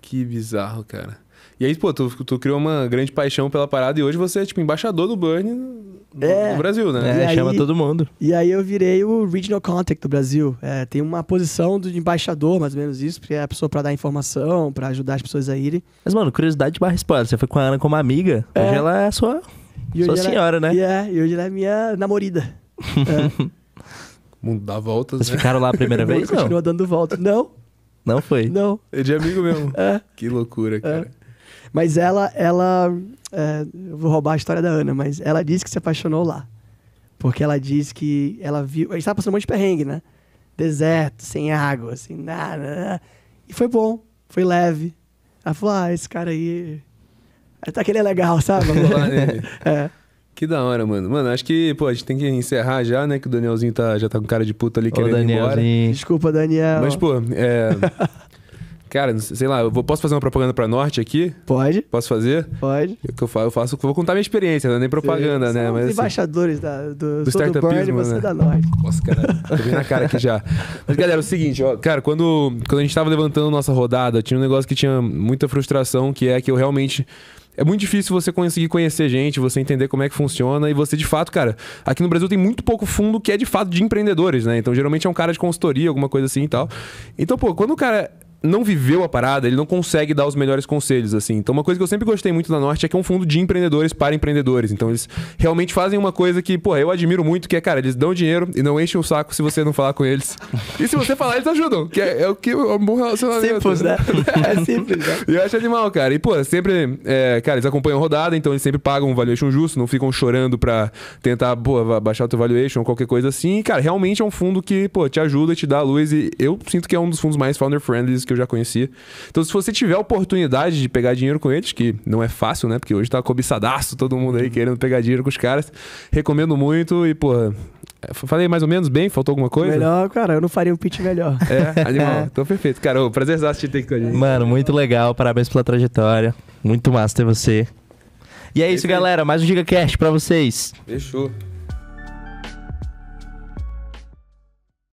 Que bizarro, cara. E aí, pô, tu, tu criou uma grande paixão pela parada e hoje você é, tipo, embaixador do Burn no, é, no Brasil, né? É, aí, chama todo mundo. E aí eu virei o Regional Contact do Brasil. É, tem uma posição de embaixador, mais ou menos isso, porque é a pessoa pra dar informação, pra ajudar as pessoas a irem. Mas, mano, curiosidade barra spoiler. Você foi com a Ana como amiga, é. hoje ela é sua, sua é- senhora, ela, né? é, e hoje ela é minha namorada. é. Mundo dá voltas, Vocês né? ficaram lá a primeira vez, não? Continua dando volta. Não. Não foi? Não. É de amigo mesmo. é. Que loucura, é. cara. É. Mas ela, ela. É, eu vou roubar a história da Ana, mas ela disse que se apaixonou lá. Porque ela disse que ela viu. A gente tava passando um monte de perrengue, né? Deserto, sem água, assim nada. E foi bom, foi leve. Ela falou: ah, esse cara aí. Até que ele é tá legal, sabe? Vamos lá né? é. Que da hora, mano. Mano, acho que, pô, a gente tem que encerrar já, né? Que o Danielzinho tá, já tá com cara de puta ali Ô, querendo Danielzinho. ir embora. Desculpa, Daniel. Mas, pô, é. Cara, sei lá, eu vou, posso fazer uma propaganda pra Norte aqui? Pode. Posso fazer? Pode. O que eu, faço, eu faço, eu vou contar minha experiência, não é nem propaganda, Sim, né? Mas, assim. embaixadores assim, da, do, do startupismo, do você né? É da Norte. Nossa, cara, tô bem na cara aqui já. Mas, galera, é o seguinte, ó, cara, quando, quando a gente tava levantando nossa rodada, tinha um negócio que tinha muita frustração, que é que eu realmente é muito difícil você conseguir conhecer gente, você entender como é que funciona e você de fato, cara, aqui no Brasil tem muito pouco fundo que é de fato de empreendedores, né? Então geralmente é um cara de consultoria, alguma coisa assim e tal. Então, pô, quando o cara não viveu a parada, ele não consegue dar os melhores conselhos, assim. Então, uma coisa que eu sempre gostei muito da Norte é que é um fundo de empreendedores para empreendedores. Então, eles realmente fazem uma coisa que, pô, eu admiro muito, que é, cara, eles dão dinheiro e não enchem o saco se você não falar com eles. E se você falar, eles ajudam, que é, é o que é um bom relacionamento. Simples, né? né? é simples, né? E eu acho animal, cara. E, pô, sempre, é, cara, eles acompanham rodada, então eles sempre pagam um valuation justo, não ficam chorando pra tentar, pô, baixar o teu valuation ou qualquer coisa assim. E, cara, realmente é um fundo que, pô, te ajuda, te dá a luz e eu sinto que é um dos fundos mais founder-friendly que eu já conhecia. Então, se você tiver a oportunidade de pegar dinheiro com eles, que não é fácil, né? Porque hoje tá cobiçadaço todo mundo aí querendo pegar dinheiro com os caras. Recomendo muito e, porra, é, Falei mais ou menos bem? Faltou alguma coisa? Melhor, cara, eu não faria um pitch melhor. É, animal. então perfeito. Cara, o prazer te ter aqui com a gente. Mano, muito legal. Parabéns pela trajetória. Muito massa ter você. E é isso, galera. Mais um GigaCast pra vocês. Fechou.